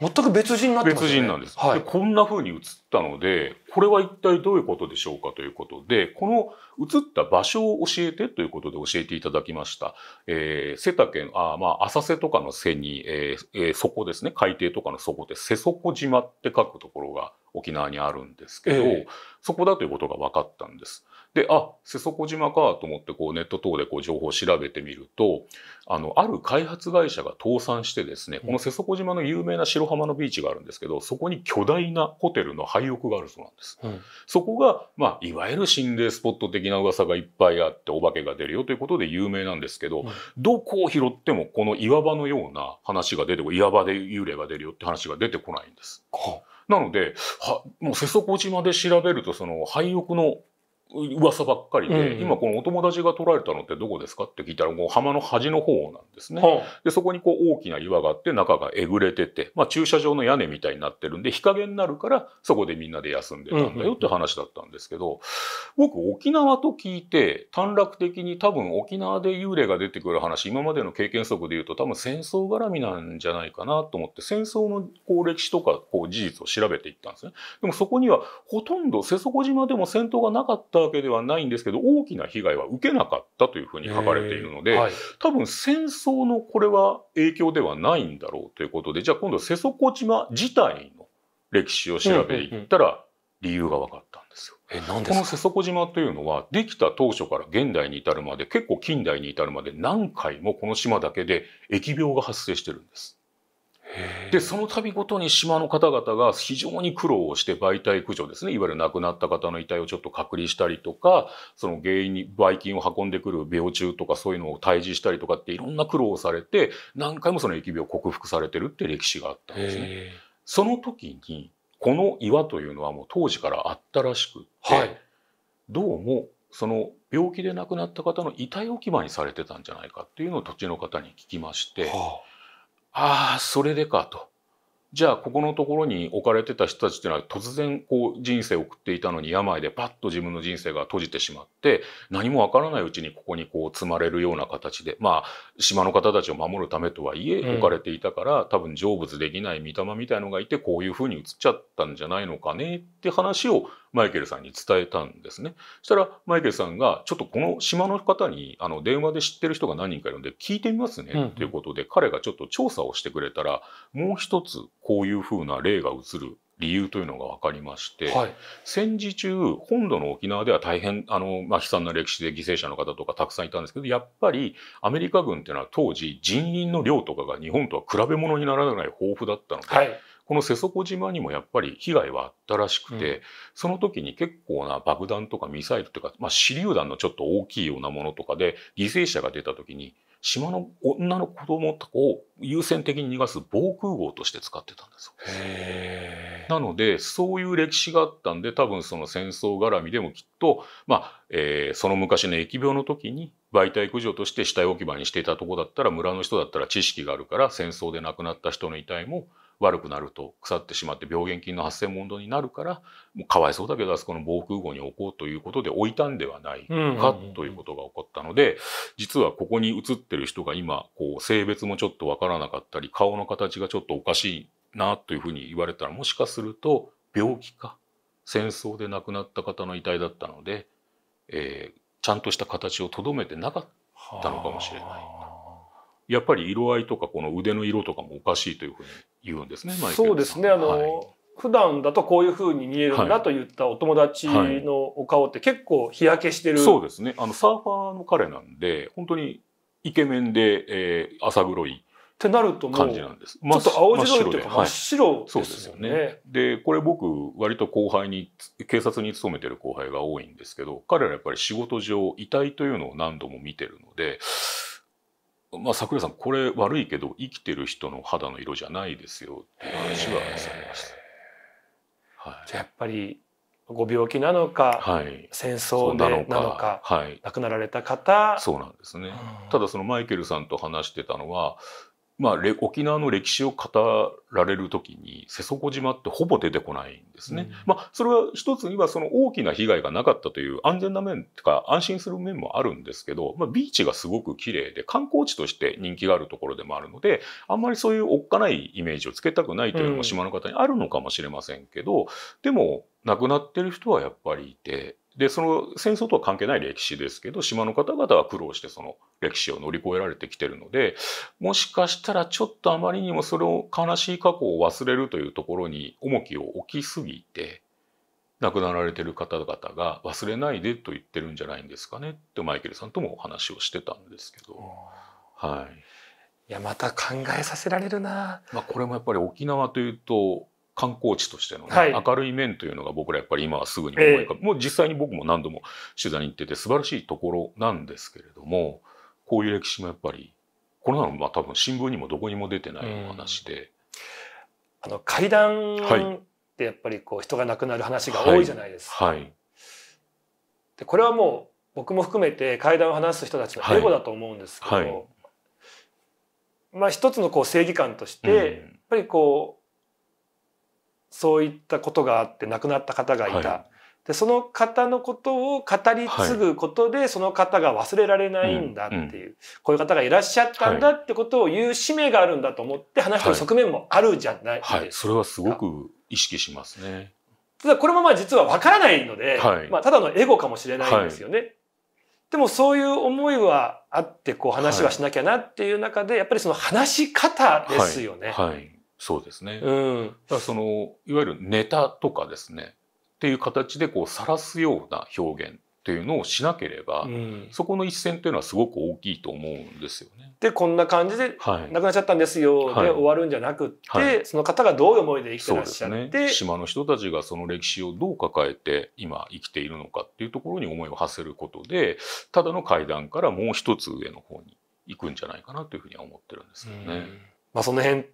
全く別人になってます、ね、別人なんです、はい、でこんな風に映ったのでこれは一体どういうことでしょうかということでこの映った場所を教えてということで教えていただきました、えー、背丈あまあ浅瀬とかの背に、えーえー、底ですね海底とかの底で瀬底島って書くところが沖縄にあるんですけど、えー、そこだということが分かったんです。で、あ、瀬底島かと思ってこうネット等でこう情報を調べてみると、あの、ある開発会社が倒産してですね、この瀬底島の有名な白浜のビーチがあるんですけど、そこに巨大なホテルの廃屋があるそうなんです。うん、そこが、まあ、いわゆる心霊スポット的な噂がいっぱいあって、お化けが出るよということで有名なんですけど、うん、どこを拾ってもこの岩場のような話が出てこ、岩場で幽霊が出るよって話が出てこないんです。はなので、はもう瀬底島で調べると、その廃屋の噂ばっかりで、うん、今このお友達が取られたのってどこですかって聞いたらもう浜の端の方なんですね、でそこにこう大きな岩があって中がえぐれてて、まあ、駐車場の屋根みたいになってるんで日陰になるからそこでみんなで休んでたんだよって話だったんですけど、僕沖縄と聞いて短絡的に多分沖縄で幽霊が出てくる話今までの経験則で言うと多分戦争絡みなんじゃないかなと思って戦争のこう歴史とかこう事実を調べていったんですね。でもそこにはほとんど瀬底島でも戦闘がなかったったわけではないんですけど大きな被害は受けなかったというふうに書かれているので、はい、多分戦争のこれは影響ではないんだろうということでじゃあ今度瀬底島自体の歴史を調べていったら理由が分かったんですよ。えなんですこの瀬底島というのはできた当初から現代に至るまで結構近代に至るまで何回もこの島だけで疫病が発生してるんです。で、その度ごとに島の方々が非常に苦労をして媒体駆除ですね、いわゆる亡くなった方の遺体をちょっと隔離したりとか、その原因に、ばい菌を運んでくる病虫とかそういうのを退治したりとかっていろんな苦労をされて、何回もその疫病を克服されてるって歴史があったんですね。その時に、この岩というのはもう当時からあったらしくて、はい、どうもその病気で亡くなった方の遺体置き場にされてたんじゃないかっていうのを土地の方に聞きまして、はあああそれでかと。じゃあここのところに置かれてた人たちっていうのは突然こう人生を送っていたのに病でパッと自分の人生が閉じてしまって何もわからないうちにここにこう積まれるような形でまあ島の方たちを守るためとはいえ置かれていたから、多分成仏できない御霊みたいのがいてこういうふうに映っちゃったんじゃないのかねって話をマイケルさんに伝えたんですね。そしたらマイケルさんがちょっとこの島の方にあの電話で知ってる人が何人かいるんで聞いてみますねということで、彼がちょっと調査をしてくれたらもう一つこういうふうな例が映る理由というのが分かりまして、はい、戦時中本土の沖縄では大変あの、まあ、悲惨な歴史で犠牲者の方とかたくさんいたんですけどやっぱりアメリカ軍っていうのは当時人員の量とかが日本とは比べ物にならない豊富だったので、はい、この瀬底島にもやっぱり被害はあったらしくて、うん、その時に結構な爆弾とかミサイルとか、まあ、手榴弾のちょっと大きいようなものとかで犠牲者が出た時に島の女の子供を優先的に逃がす防空壕として使ってたんですよ。なのでそういう歴史があったんで多分その戦争絡みでもきっと、まあえー、その昔の疫病の時に媒体駆除として死体置き場にしていたとこだったら村の人だったら知識があるから戦争で亡くなった人の遺体も悪くなると腐ってしまって病原菌の発生問題になるからもうかわいそうだけどあそこの防空壕に置こうということで置いたんではないかということが起こったので実はここに写ってる人が今こう性別もちょっとわからなかったり顔の形がちょっとおかしいなというふうに言われたらもしかすると病気か戦争で亡くなった方の遺体だったので、えー、ちゃんとした形をとどめてなかったのかもしれない。やっぱり色合いとかこの腕の色とかもおかしいというふうに言うんですね。そうですね。あの、はい、普段だとこういうふうに見えるんだと言ったお友達のお顔って結構日焼けしてる、はいはい、そうですね。あのサーファーの彼なんで本当にイケメンで、えー、浅黒い。ってなると感じなんです。ちょっと青白いというか真っ白ですよね。はい、で、ね、これ僕割と後輩に警察に勤めてる後輩が多いんですけど彼らやっぱり仕事上遺体というのを何度も見てるのでまあ、桜井さんこれ悪いけど生きてる人の肌の色じゃないですよって話はされました、はい、じゃあやっぱりご病気なのか、はい、戦争なのかはい、亡くなられた方そうなんですね、うん、ただそのマイケルさんと話してたのはまあ、沖縄の歴史を語られる時に瀬底島ってほぼ出てこないんですね。うん、まあ、それは一つにはその大きな被害がなかったという安全な面とか安心する面もあるんですけど、まあ、ビーチがすごく綺麗で観光地として人気があるところでもあるのであんまりそういうおっかないイメージをつけたくないというのも島の方にあるのかもしれませんけど、うん、でも亡くなってる人はやっぱりいてでその戦争とは関係ない歴史ですけど島の方々は苦労してその歴史を乗り越えられてきてるのでもしかしたらちょっとあまりにもそれを悲しい過去を忘れるというところに重きを置きすぎて亡くなられてる方々が忘れないでと言ってるんじゃないんですかねってマイケルさんともお話をしてたんですけど。はい、いやまた考えさせられるな、まあ、これもやっぱり沖縄というと観光地としての、ねはい、明るい面というのが僕らやっぱり今はすぐに思い浮かぶ、えー、もう実際に僕も何度も取材に行ってて素晴らしいところなんですけれどもこういう歴史もやっぱりこれなのまあ多分新聞にもどこにも出てないお話で。あの階段ってやっぱりこう人が亡くなる話が多いじゃないですか。はいはい、でこれはもう僕も含めて階段を話す人たちのエゴだと思うんですけど、まあ一つのこう正義感として、やっぱりこうそういったことがあって亡くなった方がいた、はい、でその方のことを語り継ぐことで、はい、その方が忘れられないんだっていう、うん、こういう方がいらっしゃったんだってことを言う使命があるんだと思って話してる側面もあるじゃないですか。はい、それはすごく意識しますねただこれもまあ実はわからないので、まあ、ただのエゴかもしれないんですよね。でもそういう思いはあってこう話はしなきゃなっていう中でやっぱりその話し方ですよね。はいそうですね、うん、だからそのいわゆるネタとかですねっていう形でこう晒すような表現っていうのをしなければ、うん、そこの一線っていうのはすごく大きいと思うんですよね。でこんな感じで「亡くなっちゃったんですよ」で終わるんじゃなくって、はいその方がどういう思いで生きてらっしゃって、ね、島の人たちがその歴史をどう抱えて今生きているのかっていうところに思いを馳せることでただの階段からもう一つ上の方に行くんじゃないかなというふうには思ってるんですどね。うん、まあ、その辺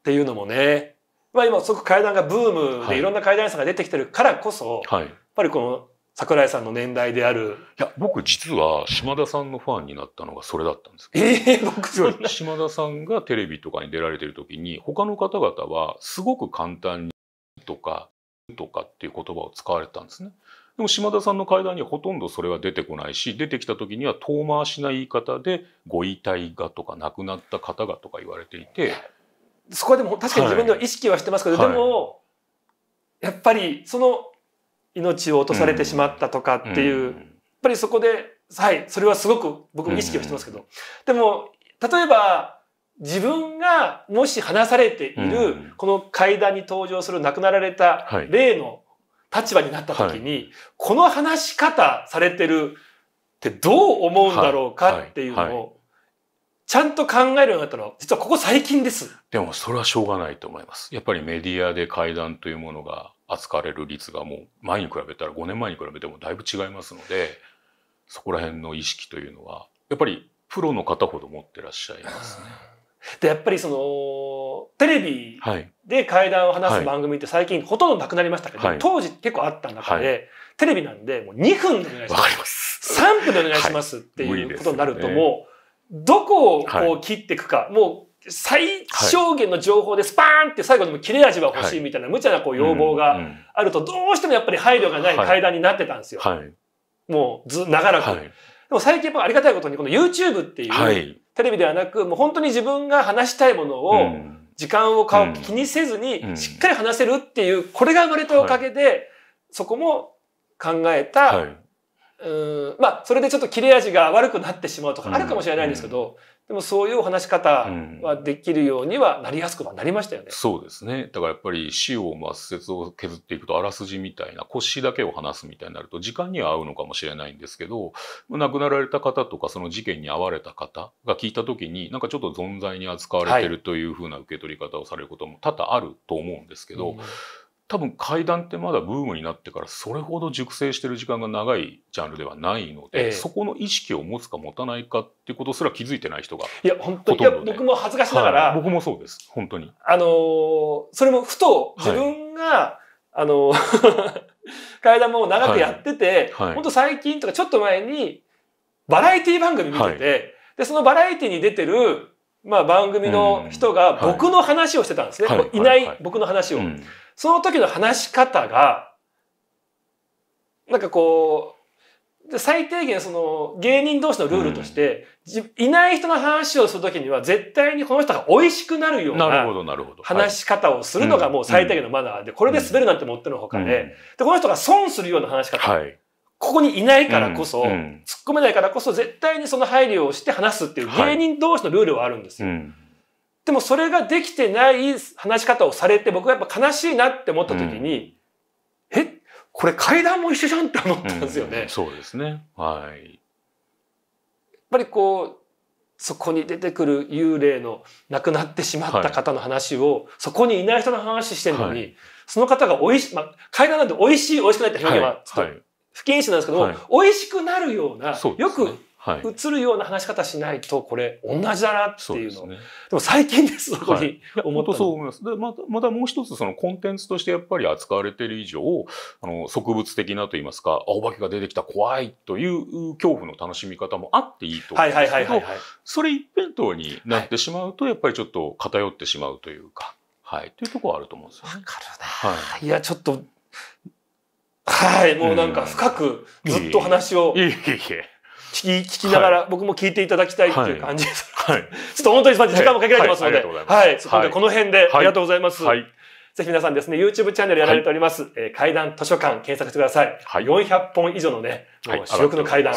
っていうのもね、まあ、今すごく階段がブームでいろんな階段屋さんが出てきてるからこそ、はい、やっぱりこの桜井さんの年代であるいや僕実は島田さんのファンになったのがそれだったんですええー、僕そんな島田さんがテレビとかに出られてる時に他の方々はすごく簡単に「とか「とかっていう言葉を使われたんですね。でも島田さんの階段にはほとんどそれは出てこないし出てきた時には遠回しな言い方で「ご遺体が」とか「亡くなった方が」とか言われていて。そこはでも確かに自分では意識はしてますけど、はい、でも、やっぱりその命を落とされてしまったとかっていう、うん、やっぱりそこで、はい、それはすごく僕も意識はしてますけど、うん、でも、例えば、自分がもし話されている、この階段に登場する亡くなられた例の立場になった時に、はい、この話し方されてるってどう思うんだろうかっていうのを、ちゃんと考えるようになったのは、実はここ最近です。でもそれはしょうがないと思います。やっぱりメディアで会談というものが扱われる率がもう前に比べたら5年前に比べてもだいぶ違いますので、そこら辺の意識というのは、やっぱりプロの方ほど持ってらっしゃいますね。で、やっぱりその、テレビで会談を話す番組って最近ほとんどなくなりましたけど、はい、当時結構あった中で、はい、テレビなんでもう2分でお願いします。ます。3分でお願いしますっていうことになるともう、はいどこをこう切っていくか、はい、もう最小限の情報でスパーンって最後にも切れ味は欲しいみたいな無茶なこう要望があるとどうしてもやっぱり配慮がない階段になってたんですよ。はい、もうず長らく、はい。でも最近やっぱありがたいことにこの YouTube っていうテレビではなくもう本当に自分が話したいものを時間を気にせずにしっかり話せるっていうこれが生まれたおかげでそこも考えたうんまあそれでちょっと切れ味が悪くなってしまうとかあるかもしれないんですけど、でもそういうお話し方はできるようにはなりやすくはなりましたよね。うん、そうですね。だからやっぱり死を抹節を削っていくとあらすじみたいな腰だけを話すみたいになると時間には合うのかもしれないんですけど亡くなられた方とかその事件に遭われた方が聞いた時になんかちょっと存在に扱われてるというふうな受け取り方をされることも多々あると思うんですけど、はいうん多分階段ってまだブームになってからそれほど熟成してる時間が長いジャンルではないので、ええ、そこの意識を持つか持たないかっていうことすら気づいてない人がいや本当に、ね、僕も恥ずかしながら、はい、僕もそうです本当にあのー、それもふと自分が、はい、あのー、*laughs* 段も長くやってて、はい、本当最近とかちょっと前にバラエティ番組見てて、でそのバラエティに出てるまあ、番組の人が僕の話をしてたんですね、はい、いない僕の話を。うんその時の話し方が、なんかこう、最低限その芸人同士のルールとして、うん、いない人の話をする時には絶対にこの人が美味しくなるような話し方をするのがもう最低限のマナーで、これで滑るなんてもってのほかで、で、この人が損するような話し方。はいここにいないからこそ、うん突っ込めないからこそ、絶対にその配慮をして話すっていう芸人同士のルールはあるんですよ。はいでもそれができてない話し方をされて僕がやっぱ悲しいなって思った時に、うん、えこれ階段も一緒じゃんって思ったんですよね。うん、そうですね、はい、やっぱりこうそこに出てくる幽霊の亡くなってしまった方の話を、はい、そこにいない人の話してるのに、はい、その方が美味しい、まあ、階段なんて美味しい、美味しくないって表現は、ちょっと不謹慎なんですけども、はい、美味しくなるような、ね、よく映るような話し方しないとこれ同じだなっていうの、で、ね,、も最近ですそこに *laughs* 思ったそう思いますでまたまたもう一つそのコンテンツとしてやっぱり扱われている以上あの植物的なといいますかお化けが出てきた怖いという恐怖の楽しみ方もあっていいと思うんですけどそれ一辺倒になってしまうと、やっぱりちょっと偏ってしまうというか。はい、というところあると思うんですよ、ね、はい、いやちょっとはいもうなんか深くずっと話を。いえいえ聞き聞きながら、僕も聞いていただきたいという感じです。はい。ちょっと本当に時間もかけられてますので、はい。今回この辺でありがとうございます。はい。ぜひ皆さんですね、YouTube チャンネルやられております、え階段図書館検索してください。はい、400本以上のね、主力の階段、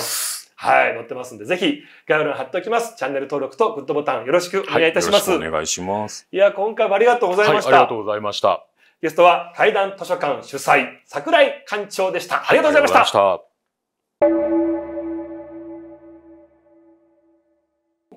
はい、載ってますんで、ぜひ概要欄貼っておきます。チャンネル登録とグッドボタンよろしくお願いいたします。お願いします。いや、今回もありがとうございました。ありがとうございました。ゲストは階段図書館主催、桜井館長でした。ありがとうございました。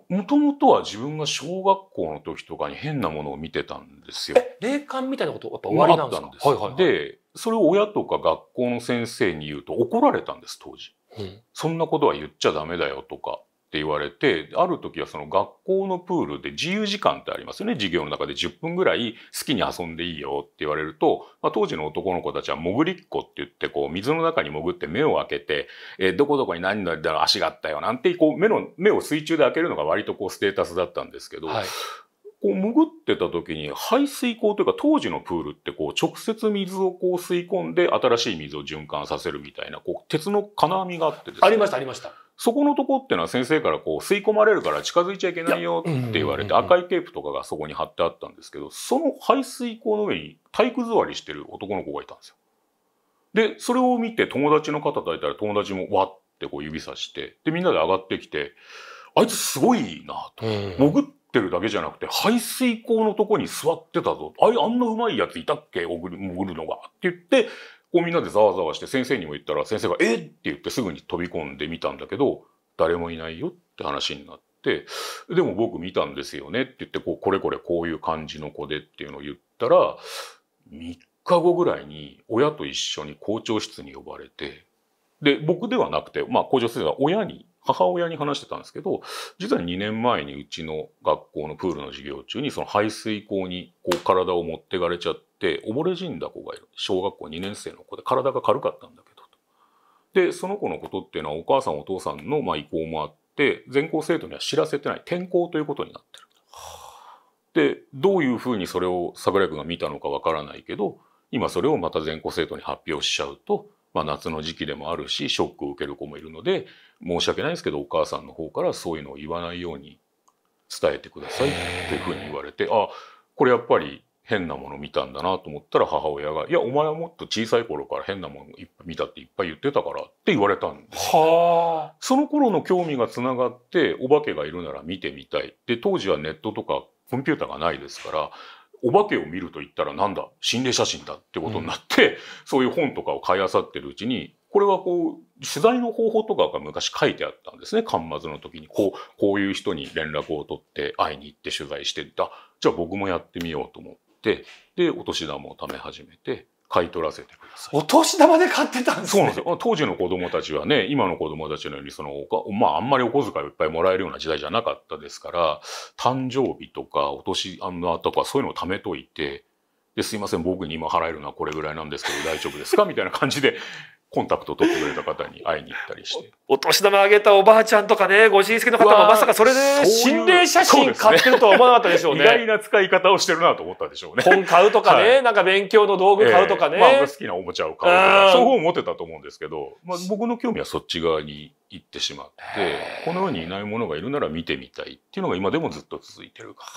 もともとは自分が小学校の時とかに変なものを見てたんですよ。霊感みたいなことやっぱ終わりなんですか、ですはいはいはい、で、それを親とか学校の先生に言うと怒られたんです、当時。うん、そんなことは言っちゃダメだよとか、って言われて、ある時はその学校のプールで自由時間ってありますよね。授業の中で10分ぐらい好きに遊んでいいよって言われると、まあ、当時の男の子たちは潜りっこって言って、こう水の中に潜って目を開けて、えー、どこどこに何々だろう足があったよなんて、こう目の、目を水中で開けるのが割とこうステータスだったんですけど、はいこう潜ってた時に排水口というか当時のプールってこう直接水をこう吸い込んで新しい水を循環させるみたいなこう鉄の金網があってですね。ありましたありました。そこのとこっていうのは先生からこう吸い込まれるから近づいちゃいけないよって言われて赤いテープとかがそこに貼ってあったんですけどその排水溝の上に体育座りしてる男の子がいたんですよ。でそれを見て友達の肩抱いたら友達もわってこう指さしてでみんなで上がってきてあいつすごいなと潜ってるだけじゃなくて排水溝のとこに座ってたぞああんなうまいやついたっけ潜るのがって言ってこうみんなでざわざわして先生にも言ったら先生が「えっ!」って言ってすぐに飛び込んでみたんだけど誰もいないよって話になって。でも僕見たんですよねって言ってこうこれこれこういう感じの子でっていうのを言ったら3日後ぐらいに親と一緒に校長室に呼ばれてで僕ではなくてまあ校長先生は親に母親に話してたんですけど、実は2年前にうちの学校のプールの授業中に、その排水口にこう体を持ってかれちゃって、溺れ死んだ子がいる。小学校2年生の子で体が軽かったんだけどと。で、その子のことっていうのはお母さんお父さんのま意向もあって、全校生徒には知らせてない転校ということになってる。でどういうふうにそれを桜井君が見たのかわからないけど今それをまた全校生徒に発表しちゃうとまあ、夏の時期でもあるしショックを受ける子もいるので申し訳ないですけどお母さんの方からそういうのを言わないように伝えてくださいっていうふうに言われてあこれやっぱり変なもの見たんだなと思ったら母親が「いやお前はもっと小さい頃から変なもの見たっていっぱい言ってたから」って言われたんですはその頃の興味がつながってお化けがいるなら見てみたいで当時はネットとかコンピューターがないですからお化けを見ると言ったらなんだ心霊写真だってことになって、うん、そういう本とかを買い漁ってるうちにこれはこう取材の方法とかが昔書いてあったんですね巻末の時にこうこういう人に連絡を取って会いに行って取材してあじゃあ僕もやってみようと思ってでお年玉を貯め始めて買い取らせてください。お年玉で買ってたんです、ね、そうなんですよ。当時の子供たちはね、今の子供たちのように、その、まあ、あんまりお小遣いをいっぱいもらえるような時代じゃなかったですから、誕生日とか、お年玉とか、そういうのを貯めといて、ですいません、僕に今払えるのはこれぐらいなんですけど、大丈夫ですかみたいな感じで、コンタクト取ってくれた方に会いに行ったりして。お年玉あげたおばあちゃんとかね、ご親戚の方もまさかそれで心霊写真買ってるとは思わなかったでしょうね。ううね意外な使い方をしてるなと思ったでしょうね。本買うとかね、はい、なんか勉強の道具買うとかね。えー、まあ、好きなおもちゃを買うとか、そういう方持ってたと思うんですけど、まあ、僕の興味はそっち側に行ってしまって、この世にいないものがいるなら見てみたいっていうのが今でもずっと続いてる感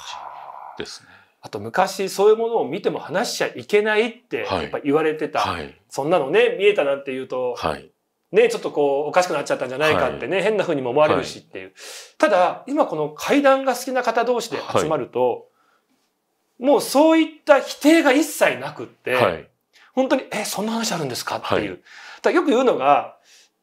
じですね。あと昔そういうものを見ても話しちゃいけないってやっぱ言われてた、はい、そんなのね見えたなんて言うと、はい、ねちょっとこうおかしくなっちゃったんじゃないかってね、はい、変なふうにも思われるしっていう、ただ今この階段が好きな方同士で集まると、もうそういった否定が一切なくって、本当に「えそんな話あるんですか?」っていう、だよく言うのが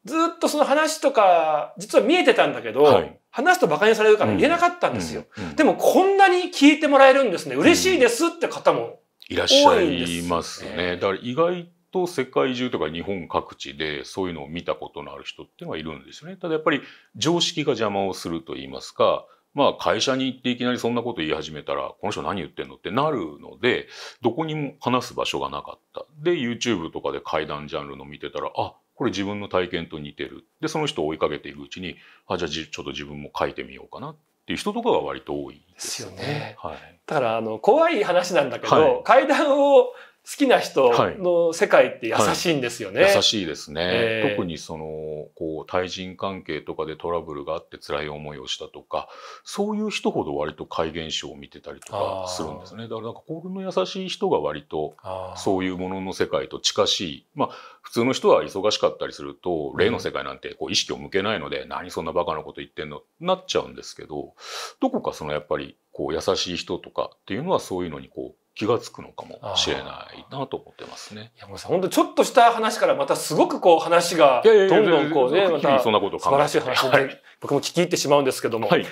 ずっとその話とか実は見えてたんだけど、話すと馬鹿にされるから言えなかったんですよ。でもこんなに聞いてもらえるんですね。嬉しいですって方もいらっしゃいますね。だから意外と世界中とか日本各地でそういうのを見たことのある人っていうのはいるんですよね。ただやっぱり常識が邪魔をすると言いますか、まあ会社に行っていきなりそんなこと言い始めたら、この人何言ってんのってなるので、どこにも話す場所がなかった。で、YouTube とかで怪談ジャンルの見てたら、あ、これ自分の体験と似てるでその人を追いかけていくうちにあじゃあちょっと自分も書いてみようかなっていう人とかが割と多いですよね。ですよねはい、だからあの怖い話なんだけど、はい、階段を好きな人の世界って優しいんですよね。はいはい、優しいですね。えー、特にそのこう対人関係とかでトラブルがあって辛い思いをしたとかそういう人ほど割と怪現象を見てたりとかするんですね。だからなんか幸運の優しい人が割とそういうものの世界と近しいまあ普通の人は忙しかったりすると例の世界なんてこう意識を向けないので、うん、何そんなバカなこと言ってんのなっちゃうんですけどどこかそのやっぱりこう優しい人とかっていうのはそういうのにこう気が付くのかもしれないなと思ってますね。いやもうさ本当ちょっとした話からまたすごくこう話がどんどんこうねまた素晴らしい話、は僕も聞き入ってしまうんですけども。はい